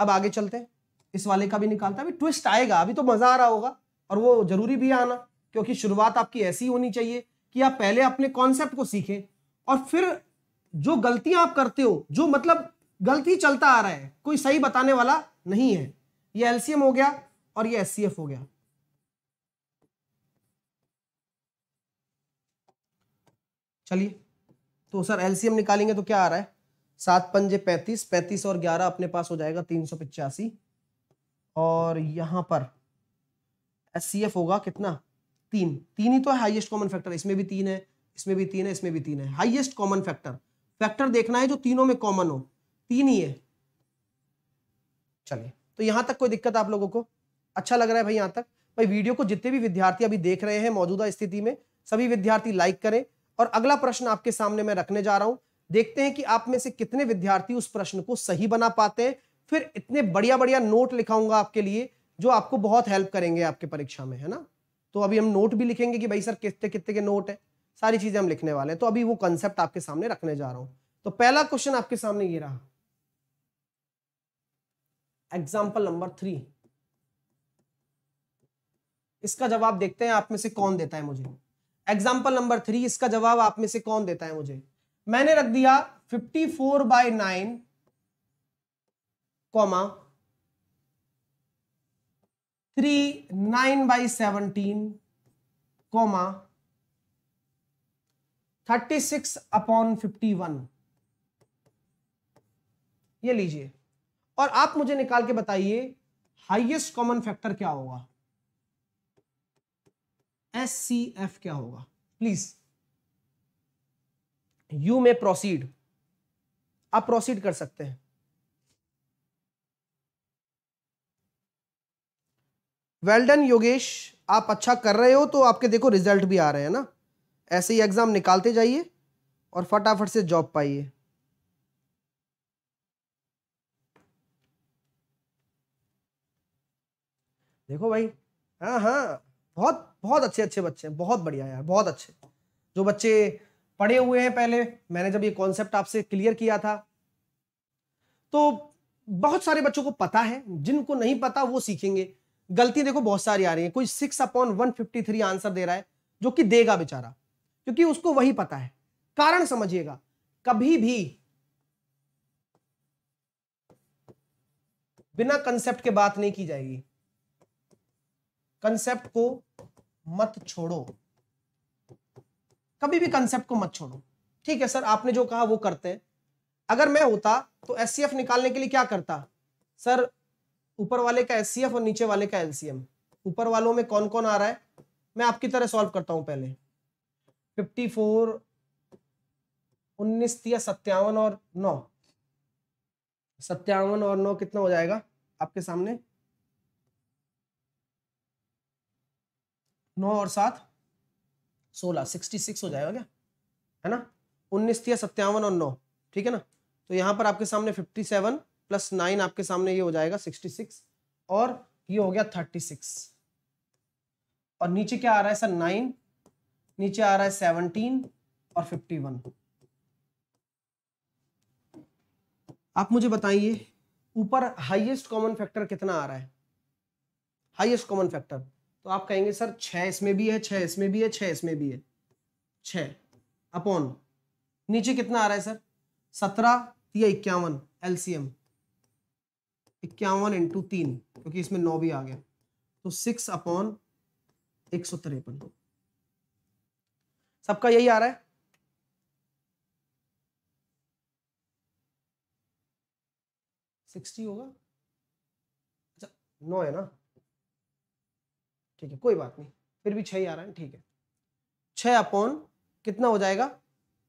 Speaker 1: अब आगे चलते इस वाले का भी निकालता अभी ट्विस्ट आएगा अभी तो मजा आ रहा होगा और वो जरूरी भी आना क्योंकि शुरुआत आपकी ऐसी होनी चाहिए कि आप पहले अपने कॉन्सेप्ट को सीखें और फिर जो गलतियां आप करते हो जो मतलब गलती चलता आ रहा है कोई सही बताने वाला नहीं है ये एलसीएम हो गया और ये एस हो गया चलिए तो सर एलसीएम निकालेंगे तो क्या आ रहा है सात पंजे पैंतीस पैंतीस और ग्यारह अपने पास हो जाएगा तीन सौ पिचासी और यहाँ पर एस होगा कितना तीन तीन ही तो है हाईएस्ट कॉमन फैक्टर इसमें भी तीन है इसमें भी तीन है इसमें भी तीन है हाईएस्ट कॉमन फैक्टर फैक्टर देखना है जो तीनों में कॉमन हो तीन ही है चलिए तो यहाँ तक कोई दिक्कत आप लोगों को अच्छा लग रहा है भाई यहाँ तक भाई वीडियो को जितने भी विद्यार्थी अभी देख रहे हैं मौजूदा स्थिति में सभी विद्यार्थी लाइक करें और अगला प्रश्न आपके सामने मैं रखने जा रहा हूं देखते हैं कि आप में से कितने विद्यार्थी उस प्रश्न को सही बना पाते हैं फिर इतने बढ़िया बढ़िया नोट लिखाऊंगा आपके लिए जो आपको बहुत हेल्प करेंगे आपके परीक्षा में है ना तो अभी हम नोट भी लिखेंगे कि भाई सर कितने कितने के नोट है सारी चीजें हम लिखने वाले हैं तो अभी वो कंसेप्ट आपके सामने रखने जा रहा हूं तो पहला क्वेश्चन आपके सामने ये रहा एग्जाम्पल नंबर थ्री इसका जवाब देखते हैं आप में से कौन देता है मुझे एग्जाम्पल नंबर थ्री इसका जवाब आप में से कौन देता है मुझे मैंने रख दिया fifty four by nine comma three nine by seventeen comma thirty six upon fifty one ये लीजिए और आप मुझे निकाल के बताइए हाईएस्ट कॉमन फैक्टर क्या होगा एस सी एफ क्या होगा प्लीज यू में प्रोसीड आप प्रोसीड कर सकते हैं वेल्डन योगेश आप अच्छा कर रहे हो तो आपके देखो रिजल्ट भी आ रहे हैं ना ऐसे ही एग्जाम निकालते जाइए और फटाफट से जॉब पाइए देखो भाई हाँ हाँ बहुत बहुत अच्छे अच्छे बच्चे हैं बहुत बढ़िया यार बहुत अच्छे जो बच्चे पढ़े हुए हैं पहले मैंने जब ये कॉन्सेप्ट आपसे क्लियर किया था तो बहुत सारे बच्चों को पता है जिनको नहीं पता वो सीखेंगे गलती देखो बहुत सारी आ रही है कोई six upon one fifty three answer दे रहा है जो कि देगा बेचारा क्योंकि उसको वही पता है कारण समझिएगा कभी भी बिना कंसेप्ट के बात नहीं की जाएगी कंसेप्ट को मत छोड़ो कभी भी कंसेप्ट को मत छोड़ो ठीक है सर आपने जो कहा वो करते हैं अगर मैं होता तो एस निकालने के लिए क्या करता सर ऊपर वाले का एस और नीचे वाले का एलसीएम ऊपर वालों में कौन कौन आ रहा है मैं आपकी तरह सॉल्व करता हूं पहले फिफ्टी फोर उन्नीस या सत्तावन और नौ सत्तावन और नौ कितना हो जाएगा आपके सामने नौ और सात सोलह सिक्सटी सिक्स हो जाएगा क्या है ना उन्नीस थी सत्तावन और नौ ठीक है ना तो यहाँ पर आपके सामने फिफ्टी सेवन प्लस नाइन आपके सामने ये हो जाएगा सिक्सटी सिक्स और ये हो गया थर्टी सिक्स और नीचे क्या आ रहा है सर नाइन नीचे आ रहा है सेवनटीन और फिफ्टी वन आप मुझे बताइए ऊपर हाईएस्ट कॉमन फैक्टर कितना आ रहा है हाईएस्ट कॉमन फैक्टर तो आप कहेंगे सर छ इसमें भी है छ इसमें भी है छ इसमें भी है छ अपॉन नीचे कितना आ रहा है सर सत्रह या इक्यावन एलसीएम इक्यावन इंटू तीन क्योंकि इसमें नौ भी आ गया तो सिक्स अपॉन एक सौ तिरपन सबका यही आ रहा है सिक्सटी होगा अच्छा नौ है ना ठीक है कोई बात नहीं फिर भी छह ही आ रहा है ठीक है छह अपॉन कितना हो जाएगा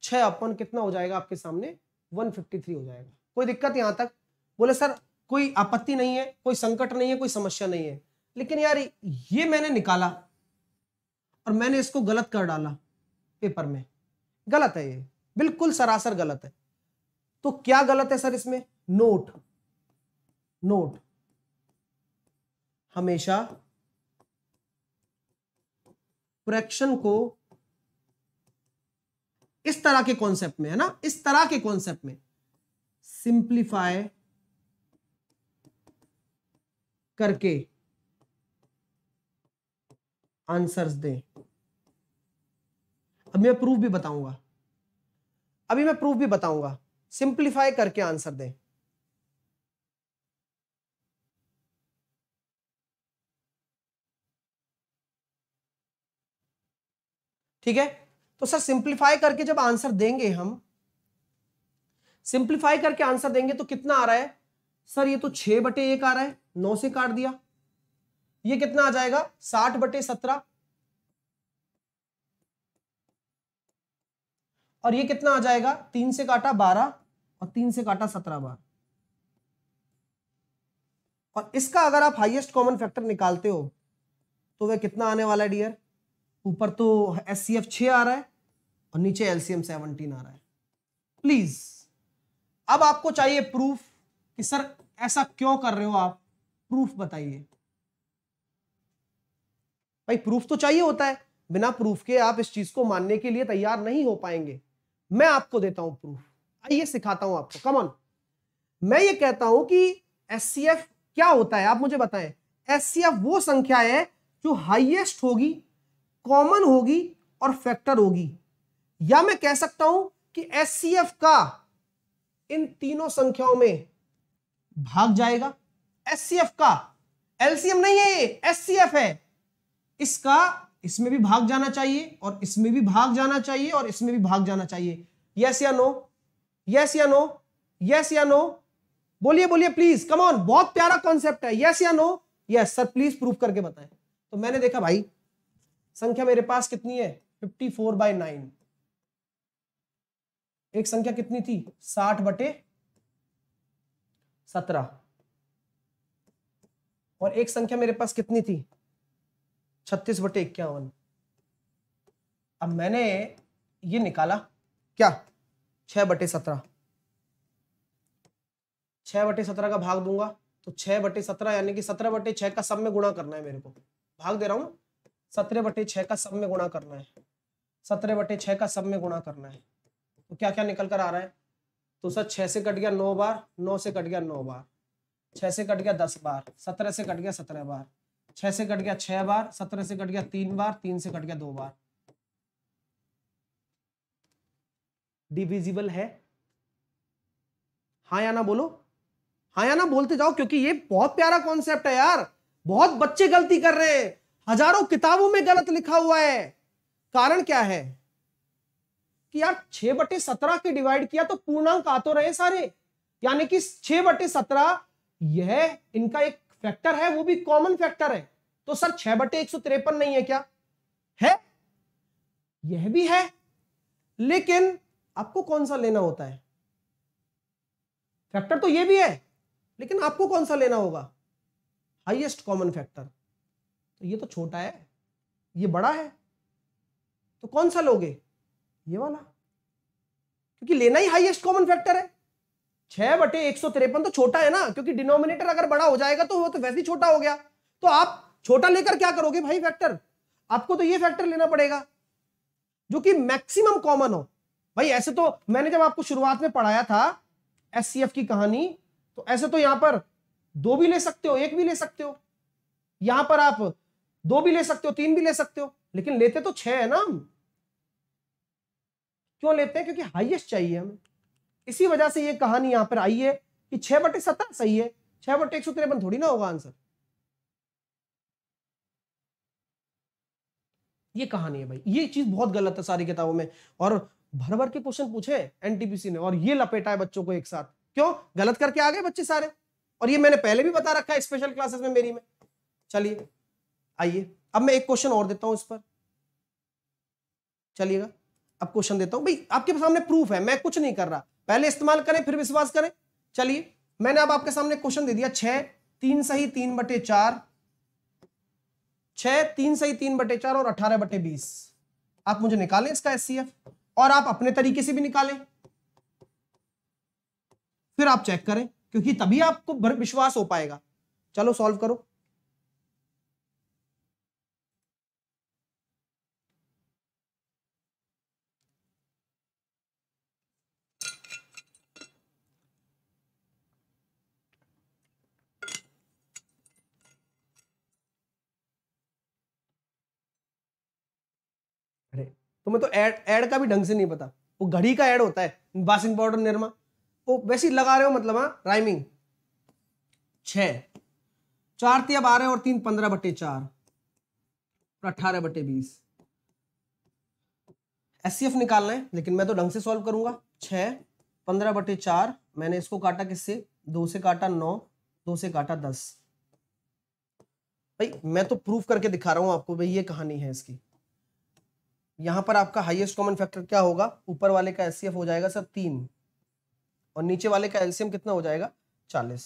Speaker 1: छह अपॉन कितना हो जाएगा आपके सामने 153 हो जाएगा कोई दिक्कत यहां तक बोले सर कोई आपत्ति नहीं है कोई संकट नहीं है कोई समस्या नहीं है लेकिन यार ये मैंने निकाला और मैंने इसको गलत कर डाला पेपर में गलत है ये बिल्कुल सरासर गलत है तो क्या गलत है सर इसमें नोट नोट हमेशा फ्रैक्शन को इस तरह के कॉन्सेप्ट में है ना इस तरह के कॉन्सेप्ट में सिंप्लीफाई करके आंसर्स दें अब मैं प्रूफ भी बताऊंगा अभी मैं प्रूफ भी बताऊंगा सिंप्लीफाई करके आंसर दें ठीक है तो सर सिंप्लीफाई करके जब आंसर देंगे हम सिंप्लीफाई करके आंसर देंगे तो कितना आ रहा है सर ये तो छह बटे एक आ रहा है नौ से काट दिया ये कितना आ जाएगा साठ बटे सत्रह और ये कितना आ जाएगा तीन से काटा बारह और तीन से काटा सत्रह बार और इसका अगर आप हाईएस्ट कॉमन फैक्टर निकालते हो तो वह कितना आने वाला है डियर ऊपर तो एस सी एफ छ आ रहा है और नीचे एलसीएम सेवनटीन आ रहा है प्लीज अब आपको चाहिए प्रूफ कि सर ऐसा क्यों कर रहे हो आप प्रूफ बताइए भाई प्रूफ तो चाहिए होता है बिना प्रूफ के आप इस चीज को मानने के लिए तैयार नहीं हो पाएंगे मैं आपको देता हूं प्रूफ आइए सिखाता हूं आपको कमॉन मैं ये कहता हूं कि एस क्या होता है आप मुझे बताएं एस वो संख्या है जो हाईएस्ट होगी कॉमन होगी और फैक्टर होगी या मैं कह सकता हूं कि एस का इन तीनों संख्याओं में भाग जाएगा एस का एलसीएम नहीं है ये एस है इसका इसमें भी भाग जाना चाहिए और इसमें भी भाग जाना चाहिए और इसमें भी भाग जाना चाहिए यस या नो यस या नो यस या नो बोलिए बोलिए प्लीज कम ऑन बहुत प्यारा कॉन्सेप्ट है यस या no yes sir please prove करके बताएं तो मैंने देखा भाई संख्या मेरे पास कितनी है फिफ्टी फोर बाय नाइन एक संख्या कितनी थी साठ बटे सत्रह और एक संख्या मेरे पास कितनी थी छत्तीस बटे इक्यावन अब मैंने ये निकाला क्या छह बटे सत्रह छह बटे सत्रह का भाग दूंगा तो छह बटे सत्रह यानी कि सत्रह बटे छह का सब में गुणा करना है मेरे को भाग दे रहा हूं सत्रह बटे छः का सब में गुणा करना है सत्रह बटे छः का सब में गुणा करना है तो क्या क्या निकल कर आ रहा है तो सर छः से कट गया नौ बार नौ से कट गया नौ बार छः से कट गया दस बार सत्रह से कट गया सत्रह बार छः से कट गया छः बार सत्रह से कट गया तीन बार तीन से कट गया दो बार डिविजिबल है हाँ या ना बोलो हाँ या ना बोलते जाओ क्योंकि ये बहुत प्यारा कॉन्सेप्ट है यार बहुत बच्चे गलती कर रहे हैं हजारों किताबों में गलत लिखा हुआ है कारण क्या है कि यार छह बटे सत्रह के डिवाइड किया तो पूर्णांक आ तो रहे सारे यानी कि छह बटे सत्रह यह इनका एक फैक्टर है वो भी कॉमन फैक्टर है तो सर छह बटे एक सौ तिरपन नहीं है क्या है यह भी है लेकिन आपको कौन सा लेना होता है फैक्टर तो यह भी है लेकिन आपको कौन सा लेना होगा हाइएस्ट कॉमन फैक्टर तो ये तो छोटा है ये बड़ा है तो कौन सा लोगे ये वाला क्योंकि लेना ही हाईएस्ट कॉमन फैक्टर है छह बटे एक सौ तिरपन तो छोटा है ना क्योंकि डिनोमिनेटर अगर बड़ा हो जाएगा तो वो तो वैसे ही छोटा हो गया तो आप छोटा लेकर क्या करोगे भाई फैक्टर आपको तो ये फैक्टर लेना पड़ेगा जो कि मैक्सिमम कॉमन हो भाई ऐसे तो मैंने जब आपको शुरुआत में पढ़ाया था एस की कहानी तो ऐसे तो यहां पर दो भी ले सकते हो एक भी ले सकते हो यहां पर आप दो भी ले सकते हो तीन भी ले सकते हो लेकिन लेते तो छह है ना हम क्यों लेते हैं क्योंकि हाईएस्ट चाहिए हमें इसी वजह से ये कहानी यहां पर आई है कि छह बटे सत्रह सही है छह बटे एक सौ तिरपन थोड़ी ना होगा आंसर ये कहानी है भाई ये चीज बहुत गलत है सारी किताबों में और भर भर के क्वेश्चन पूछे एनटीपीसी ने और ये लपेटा है बच्चों को एक साथ क्यों गलत करके आ गए बच्चे सारे और ये मैंने पहले भी बता रखा है स्पेशल क्लासेस में मेरी में चलिए आइए अब मैं एक क्वेश्चन और देता हूं इस पर चलिएगा अब क्वेश्चन देता हूं भाई आपके सामने प्रूफ है मैं कुछ नहीं कर रहा पहले इस्तेमाल करें फिर विश्वास करें चलिए मैंने अब आपके सामने क्वेश्चन दे दिया छह तीन सही तीन बटे चार छह तीन सही तीन बटे चार और अठारह बटे बीस आप मुझे निकालें इसका एस और आप अपने तरीके से भी निकालें फिर आप चेक करें क्योंकि तभी आपको विश्वास हो पाएगा चलो सॉल्व करो तुम्हें तो, तो ऐड ऐड का भी ढंग से नहीं पता वो घड़ी का ऐड होता है वाशिंग पाउडर निर्मा वो वैसे ही लगा रहे हो मतलब हाँ राइमिंग छ चार तिया बारह और तीन पंद्रह बटे चार अठारह बटे बीस एस सी एफ निकालना है लेकिन मैं तो ढंग से सॉल्व करूंगा छ पंद्रह बटे चार मैंने इसको काटा किससे दो से काटा नौ दो से काटा दस भाई मैं तो प्रूफ करके दिखा रहा हूं आपको भाई ये कहानी है इसकी यहाँ पर आपका हाईएस्ट कॉमन फैक्टर क्या होगा ऊपर वाले का एलसीएफ हो जाएगा सर तीन और नीचे वाले का एलसीएम कितना हो जाएगा चालीस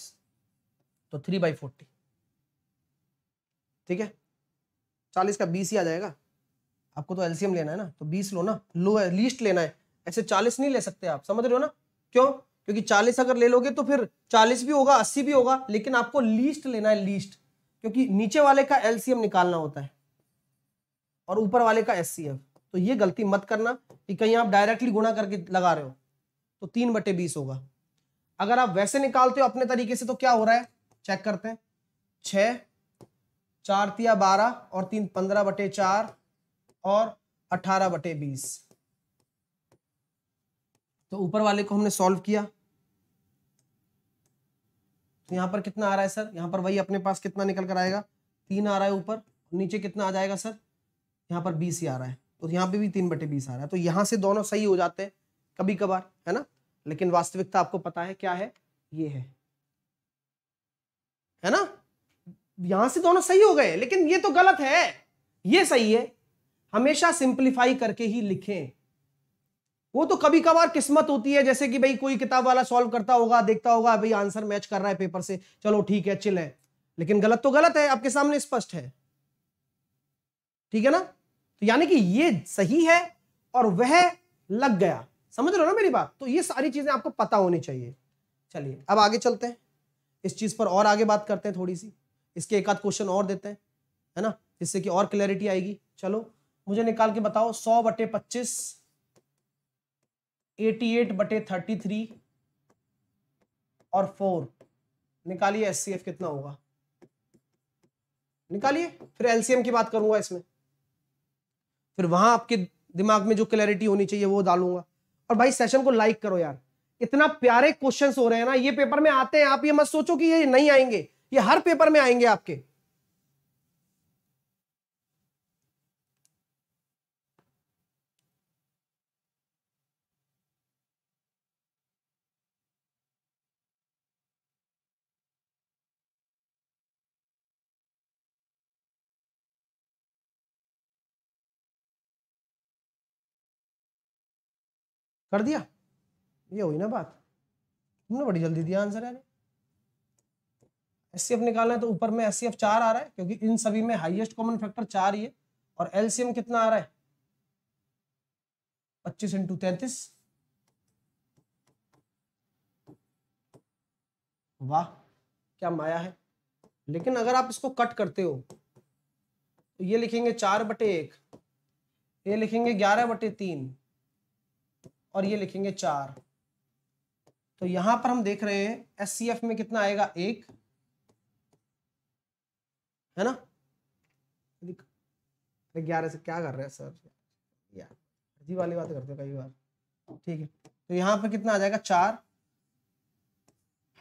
Speaker 1: तो थ्री बाई फोर्टी ठीक है चालीस का बीस ही आ जाएगा आपको तो एलसीएम लेना है ना तो बीस लो ना लो है लीस्ट लेना है ऐसे चालीस नहीं ले सकते आप समझ रहे हो ना क्यों क्योंकि चालीस अगर ले लोगे तो फिर चालीस भी होगा अस्सी भी होगा लेकिन आपको लीस्ट लेना है लीस्ट क्योंकि नीचे वाले का एलसीएम निकालना होता है और ऊपर वाले का एस सी एफ तो ये गलती मत करना कि कहीं आप डायरेक्टली गुणा करके लगा रहे हो तो तीन बटे बीस होगा अगर आप वैसे निकालते हो अपने तरीके से तो क्या हो रहा है चेक करते हैं छ चार तिया बारह और तीन पंद्रह बटे चार और अठारह बटे बीस तो ऊपर वाले को हमने सॉल्व किया तो यहां पर कितना आ रहा है सर यहां पर वही अपने पास कितना निकल कर आएगा तीन आ रहा है ऊपर नीचे कितना आ जाएगा सर यहां पर बीस ही आ रहा है तो यहाँ पे भी तीन बटे बीस आ रहा है तो यहाँ से दोनों सही हो जाते हैं कभी कभार है ना लेकिन वास्तविकता आपको पता है क्या है ये है है ना यहां से दोनों सही हो गए लेकिन ये तो गलत है ये सही है हमेशा सिंप्लीफाई करके ही लिखें वो तो कभी कभार किस्मत होती है जैसे कि भाई कोई किताब वाला सॉल्व करता होगा देखता होगा भाई आंसर मैच कर रहा है पेपर से चलो ठीक है चिल है लेकिन गलत तो गलत है आपके सामने स्पष्ट है ठीक है ना तो यानी कि ये सही है और वह लग गया समझ रहे हो ना मेरी बात तो ये सारी चीजें आपको पता होनी चाहिए चलिए अब आगे चलते हैं इस चीज पर और आगे बात करते हैं थोड़ी सी इसके एक आध क्वेश्चन और देते हैं है ना जिससे कि और क्लैरिटी आएगी चलो मुझे निकाल के बताओ सौ बटे पच्चीस एटी एट बटे थर्टी थ्री और फोर निकालिए एस कितना होगा निकालिए फिर एलसीएम की बात करूंगा इसमें फिर वहां आपके दिमाग में जो क्लैरिटी होनी चाहिए वो डालूंगा और भाई सेशन को लाइक करो यार इतना प्यारे क्वेश्चन हो रहे हैं ना ये पेपर में आते हैं आप ये मत सोचो कि ये नहीं आएंगे ये हर पेपर में आएंगे आपके कर दिया ये हुई ना बात तुमने बड़ी जल्दी दिया आंसर यार एस सी एफ निकालना है तो ऊपर में एस सी एफ चार आ रहा है क्योंकि इन सभी में हाईएस्ट कॉमन फैक्टर चार ही है और एलसीएम कितना आ रहा है पच्चीस इंटू तैतीस वाह क्या माया है लेकिन अगर आप इसको कट करते हो तो ये लिखेंगे चार बटे एक ये लिखेंगे ग्यारह बटे तीन और ये लिखेंगे चार तो यहां पर हम देख रहे हैं एस में कितना आएगा एक है ना ग्यारह से क्या कर रहे हैं सर या अजीब वाली बात करते हो कई बार ठीक है तो यहाँ पर कितना आ जाएगा चार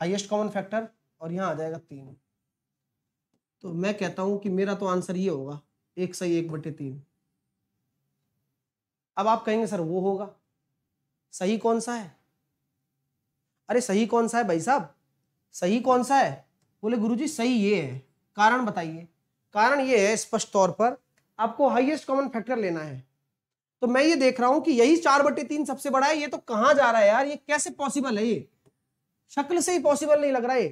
Speaker 1: हाईएस्ट कॉमन फैक्टर और यहाँ आ जाएगा तीन तो मैं कहता हूं कि मेरा तो आंसर ये होगा एक सही एक बटे तीन अब आप कहेंगे सर वो होगा सही कौन सा है अरे सही कौन सा है भाई साहब सही कौन सा है बोले गुरुजी सही ये है कारण बताइए कारण ये है स्पष्ट तौर पर आपको हाईएस्ट कॉमन फैक्टर लेना है तो मैं ये देख रहा हूं कि यही चार बटे तीन सबसे बड़ा है ये तो कहां जा रहा है यार ये कैसे पॉसिबल है ये शक्ल से ही पॉसिबल नहीं लग रहा है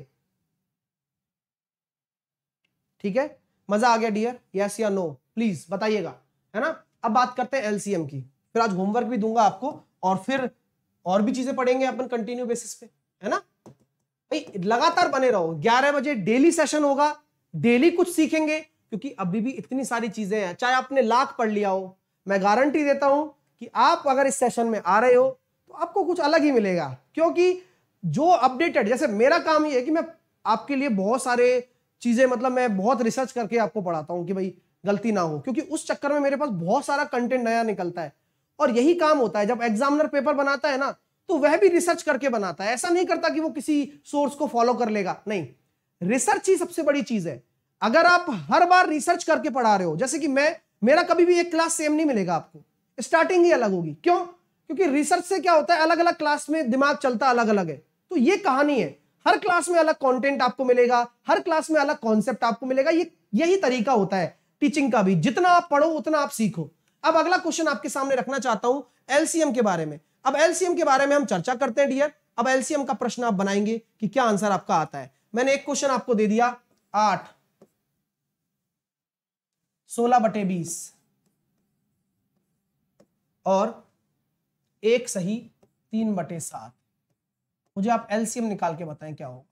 Speaker 1: ठीक है मजा आ गया डियर यस या नो प्लीज बताइएगा है ना अब बात करते हैं एलसीएम की फिर आज होमवर्क भी दूंगा आपको और फिर और भी चीजें पढ़ेंगे अपन कंटिन्यू बेसिस पे है ना भाई लगातार बने रहो ग्यारह बजे डेली सेशन होगा डेली कुछ सीखेंगे क्योंकि अभी भी इतनी सारी चीजें हैं चाहे आपने लाख पढ़ लिया हो मैं गारंटी देता हूं कि आप अगर इस सेशन में आ रहे हो तो आपको कुछ अलग ही मिलेगा क्योंकि जो अपडेटेड जैसे मेरा काम ये है कि मैं आपके लिए बहुत सारे चीजें मतलब मैं बहुत रिसर्च करके आपको पढ़ाता हूँ कि भाई गलती ना हो क्योंकि उस चक्कर में मेरे पास बहुत सारा कंटेंट नया निकलता है और यही काम होता है जब एग्जामिनर पेपर बनाता है ना तो वह भी रिसर्च करके बनाता है ऐसा नहीं करता कि वो किसी सोर्स को फॉलो कर लेगा नहीं रिसर्च ही सबसे बड़ी चीज है अगर आप हर बार रिसर्च करके पढ़ा रहे हो जैसे कि मैं मेरा कभी भी एक क्लास सेम नहीं मिलेगा आपको स्टार्टिंग ही अलग होगी क्यों क्योंकि रिसर्च से क्या होता है अलग अलग क्लास में दिमाग चलता अलग अलग है तो ये कहानी है हर क्लास में अलग कंटेंट आपको मिलेगा हर क्लास में अलग कॉन्सेप्ट आपको मिलेगा ये यही तरीका होता है टीचिंग का भी जितना आप पढ़ो उतना आप सीखो अब अगला क्वेश्चन आपके सामने रखना चाहता हूं एलसीएम के बारे में अब एलसीएम के बारे में हम चर्चा करते हैं डियर अब एलसीएम का प्रश्न आप बनाएंगे कि क्या आंसर आपका आता है मैंने एक क्वेश्चन आपको दे दिया आठ सोलह बटे बीस और एक सही तीन बटे सात मुझे आप एलसीएम निकाल के बताएं क्या होगा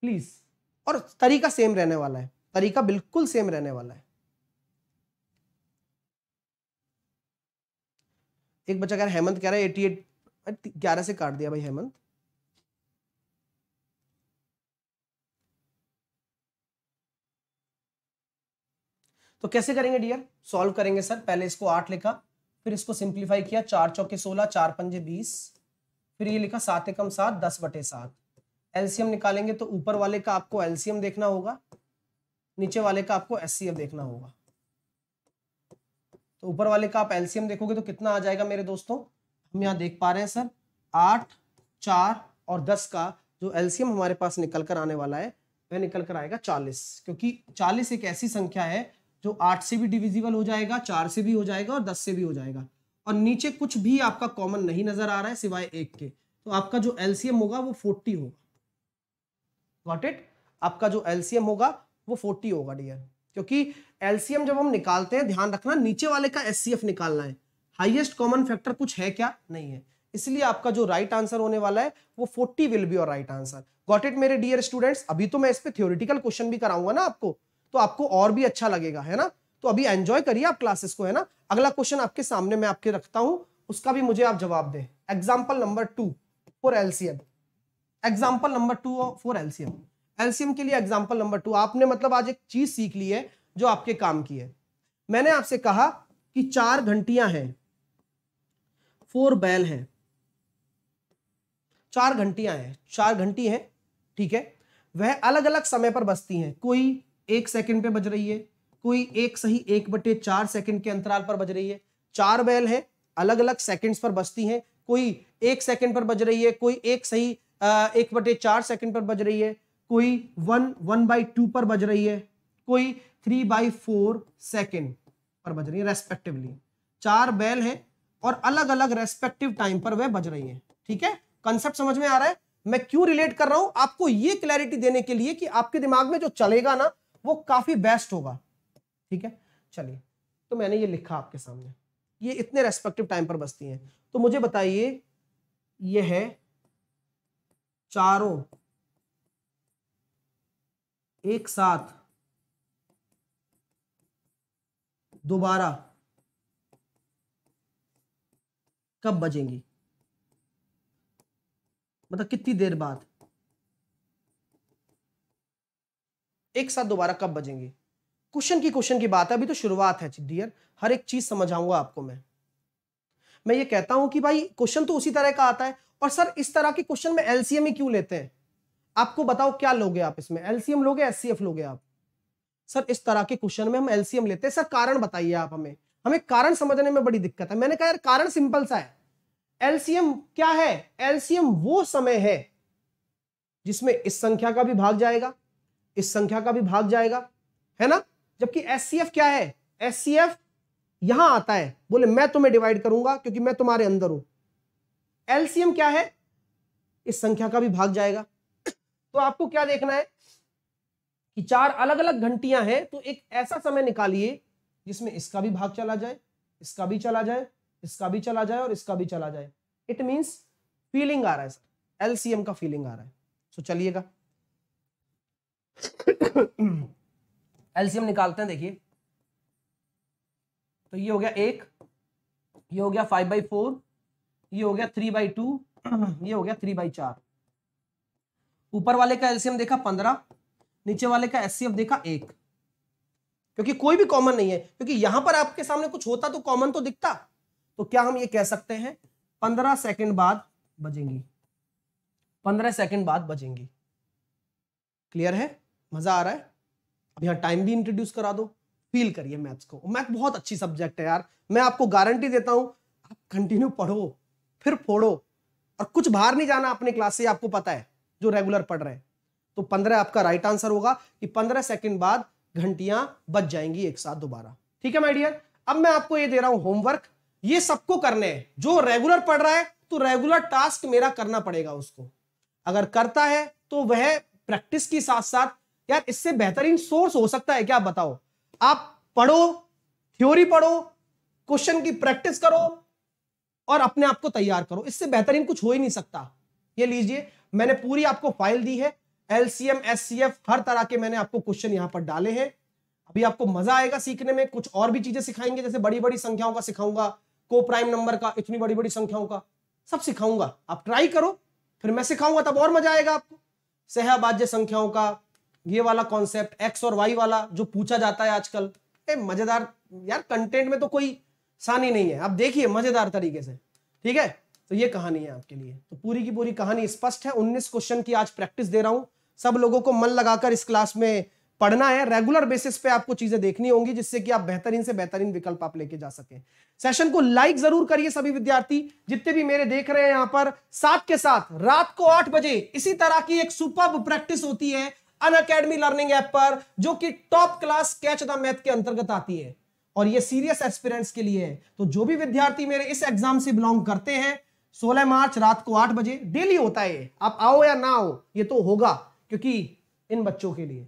Speaker 1: प्लीज और तरीका सेम रहने वाला है तरीका बिल्कुल सेम रहने वाला है एक बच्चा कह रहा है हेमंत कह रहा है एटी एट ग्यारह से काट दिया भाई हेमंत तो कैसे करेंगे डियर सॉल्व करेंगे सर पहले इसको आठ लिखा फिर इसको सिंप्लीफाई किया चार चौके सोलह चार पंजे बीस फिर ये लिखा सात एकम सात दस बटे सात एलसीएम निकालेंगे तो ऊपर वाले का आपको एलसीएम देखना होगा नीचे वाले का आपको एस देखना होगा तो ऊपर वाले का आप एलसीएम देखोगे तो कितना आ जाएगा मेरे दोस्तों हम यहाँ देख पा रहे हैं सर आठ चार और दस का जो एलसीएम हमारे पास निकल कर आने वाला है वह निकल कर आएगा चालीस क्योंकि चालीस एक ऐसी संख्या है जो आठ से भी डिविजिबल हो जाएगा चार से भी हो जाएगा और दस से भी हो जाएगा और नीचे कुछ भी आपका कॉमन नहीं नजर आ रहा है सिवाय एक के तो आपका जो एलसीएम होगा वो फोर्टी होगा वॉट इट आपका जो एलसीएम होगा वो फोर्टी होगा डियर क्योंकि एलसीएम जब हम निकालते हैं ध्यान रखना नीचे वाले का एस निकालना है हाइएस्ट कॉमन फैक्टर कुछ है क्या नहीं है इसलिए आपका जो राइट right आंसर होने वाला है वो फोर्टी विल बी और राइट आंसर गॉट इट मेरे डियर स्टूडेंट्स अभी तो मैं इस पर थियोरिटिकल क्वेश्चन भी कराऊंगा ना आपको तो आपको और भी अच्छा लगेगा है ना तो अभी एंजॉय करिए आप क्लासेस को है ना अगला क्वेश्चन आपके सामने मैं आपके रखता हूं उसका भी मुझे आप जवाब दें example number two for LCM example number two for LCM LCM के लिए एग्जाम्पल नंबर टू आपने मतलब आज एक चीज सीख ली है जो आपके काम की है मैंने आपसे कहा कि चार घंटियां हैं फोर बैल हैं चार घंटियां हैं चार घंटी हैं ठीक है वह अलग अलग समय पर बसती हैं कोई एक सेकंड पे बज रही है कोई एक सही एक बटे चार सेकंड के अंतराल पर बज रही है चार बैल हैं अलग अलग सेकंड्स पर बजती हैं कोई एक सेकंड पर बज रही है कोई एक सही एक बटे चार सेकंड पर बज रही है कोई वन वन बाई टू पर बज रही है कोई थ्री बाई फोर सेकेंड पर बज रही है रेस्पेक्टिवली चार बैल हैं और अलग अलग रेस्पेक्टिव टाइम पर वह बज रही है ठीक है कंसेप्ट समझ में आ रहा है मैं क्यों रिलेट कर रहा हूं आपको ये क्लैरिटी देने के लिए कि आपके दिमाग में जो चलेगा ना वो काफी बेस्ट होगा ठीक है चलिए तो मैंने ये लिखा आपके सामने ये इतने रेस्पेक्टिव टाइम पर बसती हैं तो मुझे बताइए ये है चारों एक साथ दोबारा कब बजेंगी मतलब कितनी देर बाद एक साथ दोबारा कब बजेंगे क्वेश्चन की क्वेश्चन की बात है अभी तो शुरुआत है डियर हर एक चीज समझाऊंगा आपको मैं मैं ये कहता हूं कि भाई क्वेश्चन तो उसी तरह का आता है और सर इस तरह के क्वेश्चन में एलसीएम ही क्यों लेते हैं आपको बताओ क्या लोगे आप इसमें एलसीएम लोगे एस लोगे आप सर इस तरह के क्वेश्चन में हम एलसीएम लेते हैं सर कारण बताइए आप हमें हमें कारण समझने में बड़ी दिक्कत है मैंने कहा यार कारण सिंपल सा है एलसीएम क्या है एलसीएम वो समय है जिसमें इस संख्या का भी भाग जाएगा इस संख्या का भी भाग जाएगा है ना जबकि एस क्या है एस सी यहां आता है बोले मैं तुम्हें डिवाइड करूंगा क्योंकि मैं तुम्हारे अंदर हूं एलसीएम क्या है इस संख्या का भी भाग जाएगा तो आपको क्या देखना है कि चार अलग अलग घंटियां हैं तो एक ऐसा समय निकालिए जिसमें इसका भी भाग चला जाए इसका भी चला जाए इसका भी चला जाए और इसका भी चला जाए इट मीन्स फीलिंग आ रहा है सर एलसीएम का फीलिंग आ रहा है सो चलिएगा एलसीएम निकालते हैं देखिए तो ये हो गया एक ये हो गया फाइव बाई फोर ये हो गया थ्री बाई टू ये हो गया थ्री बाई चार ऊपर वाले का एलसीएम देखा पंद्रह नीचे वाले का एस देखा एक क्योंकि कोई भी कॉमन नहीं है क्योंकि यहां पर आपके सामने कुछ होता तो कॉमन तो दिखता तो क्या हम ये कह सकते हैं पंद्रह सेकंड बाद बजेंगी पंद्रह सेकंड बाद बजेंगी क्लियर है मजा आ रहा है अब यहाँ टाइम भी इंट्रोड्यूस करा दो फील करिए मैथ्स को मैथ बहुत अच्छी सब्जेक्ट है यार मैं आपको गारंटी देता हूं आप कंटिन्यू पढ़ो फिर फोड़ो और कुछ बाहर नहीं जाना अपने क्लास से आपको पता है जो रेगुलर पढ़ रहे हैं तो पंद्रह आपका राइट आंसर होगा कि पंद्रह सेकंड बाद घंटियां बच जाएंगी एक साथ दोबारा ठीक है माइडियर अब मैं आपको ये दे रहा हूं होमवर्क ये सबको करने है जो रेगुलर पढ़ रहा है तो रेगुलर टास्क मेरा करना पड़ेगा उसको अगर करता है तो वह प्रैक्टिस के साथ साथ यार इससे बेहतरीन सोर्स हो सकता है क्या बताओ आप पढ़ो थ्योरी पढ़ो क्वेश्चन की प्रैक्टिस करो और अपने आप को तैयार करो इससे बेहतरीन कुछ हो ही नहीं सकता ये लीजिए मैंने पूरी आपको फाइल दी है एलसीएम एस हर तरह के मैंने आपको क्वेश्चन यहां पर डाले हैं अभी आपको मजा आएगा सीखने में कुछ और भी चीजें सिखाएंगे जैसे बड़ी बड़ी संख्याओं का सिखाऊंगा को प्राइम नंबर का इतनी बड़ी बड़ी संख्याओं का सब सिखाऊंगा आप ट्राई करो फिर मैं सिखाऊंगा तब और मजा आएगा आपको सहबाज्य संख्याओं का ये वाला कॉन्सेप्ट एक्स और वाई वाला जो पूछा जाता है आजकल ए मजेदार यार कंटेंट में तो कोई सानी नहीं है आप देखिए मजेदार तरीके से ठीक है तो ये कहानी है आपके लिए तो पूरी की पूरी कहानी स्पष्ट है उन्नीस क्वेश्चन की आज प्रैक्टिस दे रहा हूं सब लोगों को मन लगाकर इस क्लास में पढ़ना है रेगुलर बेसिस पे आपको चीजें देखनी होंगी जिससे कि आप बेहतरीन से बेहतरीन विकल्प आप लेके जा सके सेशन को लाइक जरूर करिए सभी विद्यार्थी जितने भी मेरे देख रहे हैं यहां पर साथ के साथ रात को आठ बजे इसी तरह की एक सुपर प्रैक्टिस होती है अन अकेडमी लर्निंग ऐप पर जो कि top class catch the math के अंतर्गत आती है और ये सीरियस एक्सपीरियंस के लिए है तो जो भी विद्यार्थी मेरे इस एग्जाम से बिलोंग करते हैं 16 मार्च रात को आठ बजे डेली होता है आप आओ या ना आओ ये तो होगा क्योंकि इन बच्चों के लिए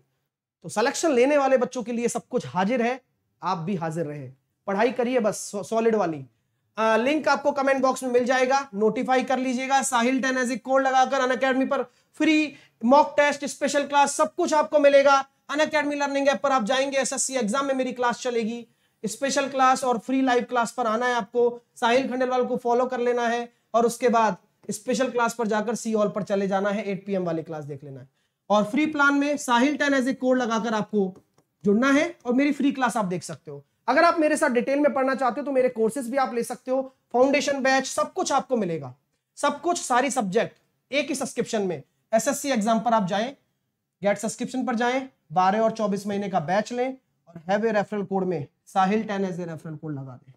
Speaker 1: तो सिलेक्शन लेने वाले बच्चों के लिए सब कुछ हाजिर है आप भी हाजिर रहे पढ़ाई करिए बस सॉलिड वाली आ, लिंक आपको कमेंट बॉक्स में मिल जाएगा नोटिफाई कर लीजिएगा Sahil ten as a code लगाकर अन अकेडमी पर free mock test special class सब कुछ आपको मिलेगा अन अकेडमी लर्निंग ऐप पर आप जाएंगे सी एग्जाम में मेरी क्लास चलेगी स्पेशल क्लास और फ्री लाइव क्लास पर आना है आपको साहिल खंडेलवाल को फॉलो कर लेना है और उसके बाद स्पेशल क्लास पर जाकर सी ऑल पर चले जाना है एट पीएम वाली क्लास देख लेना है और फ्री प्लान में Sahil ten as a code लगाकर आपको जुड़ना है और मेरी फ्री क्लास आप देख सकते हो अगर आप मेरे साथ डिटेल में पढ़ना चाहते हो तो मेरे कोर्सेज भी आप ले सकते हो फाउंडेशन बैच सब कुछ आपको मिलेगा सब कुछ सारी सब्जेक्ट एक ही सब्सक्रिप्शन में एस एस सी एग्जाम पर आप जाए गेट सब्सक्रिप्शन पर जाए बारह और चौबीस महीने का बैच लें और हैव ए रेफरल कोड में Sahil ten as a referral code लगा दें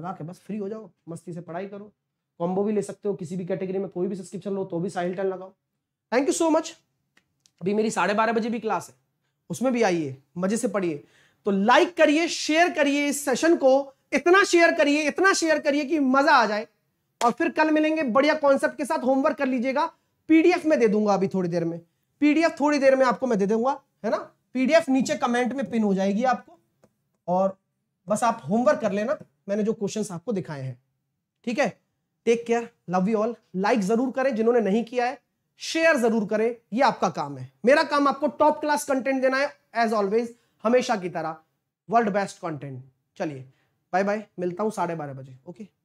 Speaker 1: लगा के बस फ्री हो जाओ मस्ती से पढ़ाई करो कॉम्बो भी ले सकते हो किसी भी कैटेगरी में कोई भी सब्सक्रिप्शन लो तो भी साहिल टन लगाओ थैंक यू सो मच अभी मेरी साढ़े बारह बजे भी क्लास है उसमें भी आइए मजे से पढ़िए तो लाइक करिए शेयर करिए इस सेशन को इतना शेयर करिए इतना शेयर करिए कि मजा आ जाए और फिर कल मिलेंगे बढ़िया कॉन्सेप्ट के साथ होमवर्क कर लीजिएगा पीडीएफ में दे दूंगा अभी थोड़ी देर में पीडीएफ थोड़ी देर में आपको मैं दे दूंगा है ना पीडीएफ नीचे कमेंट में पिन हो जाएगी आपको और बस आप होमवर्क कर लेना मैंने जो क्वेश्चंस आपको दिखाए हैं ठीक है take care love you all like जरूर करें जिन्होंने नहीं किया है शेयर जरूर करें ये आपका काम है मेरा काम आपको टॉप क्लास कंटेंट देना है एज ऑलवेज हमेशा की तरह वर्ल्ड बेस्ट कंटेंट चलिए बाय बाय मिलता हूं साढ़े बारह बजे ओके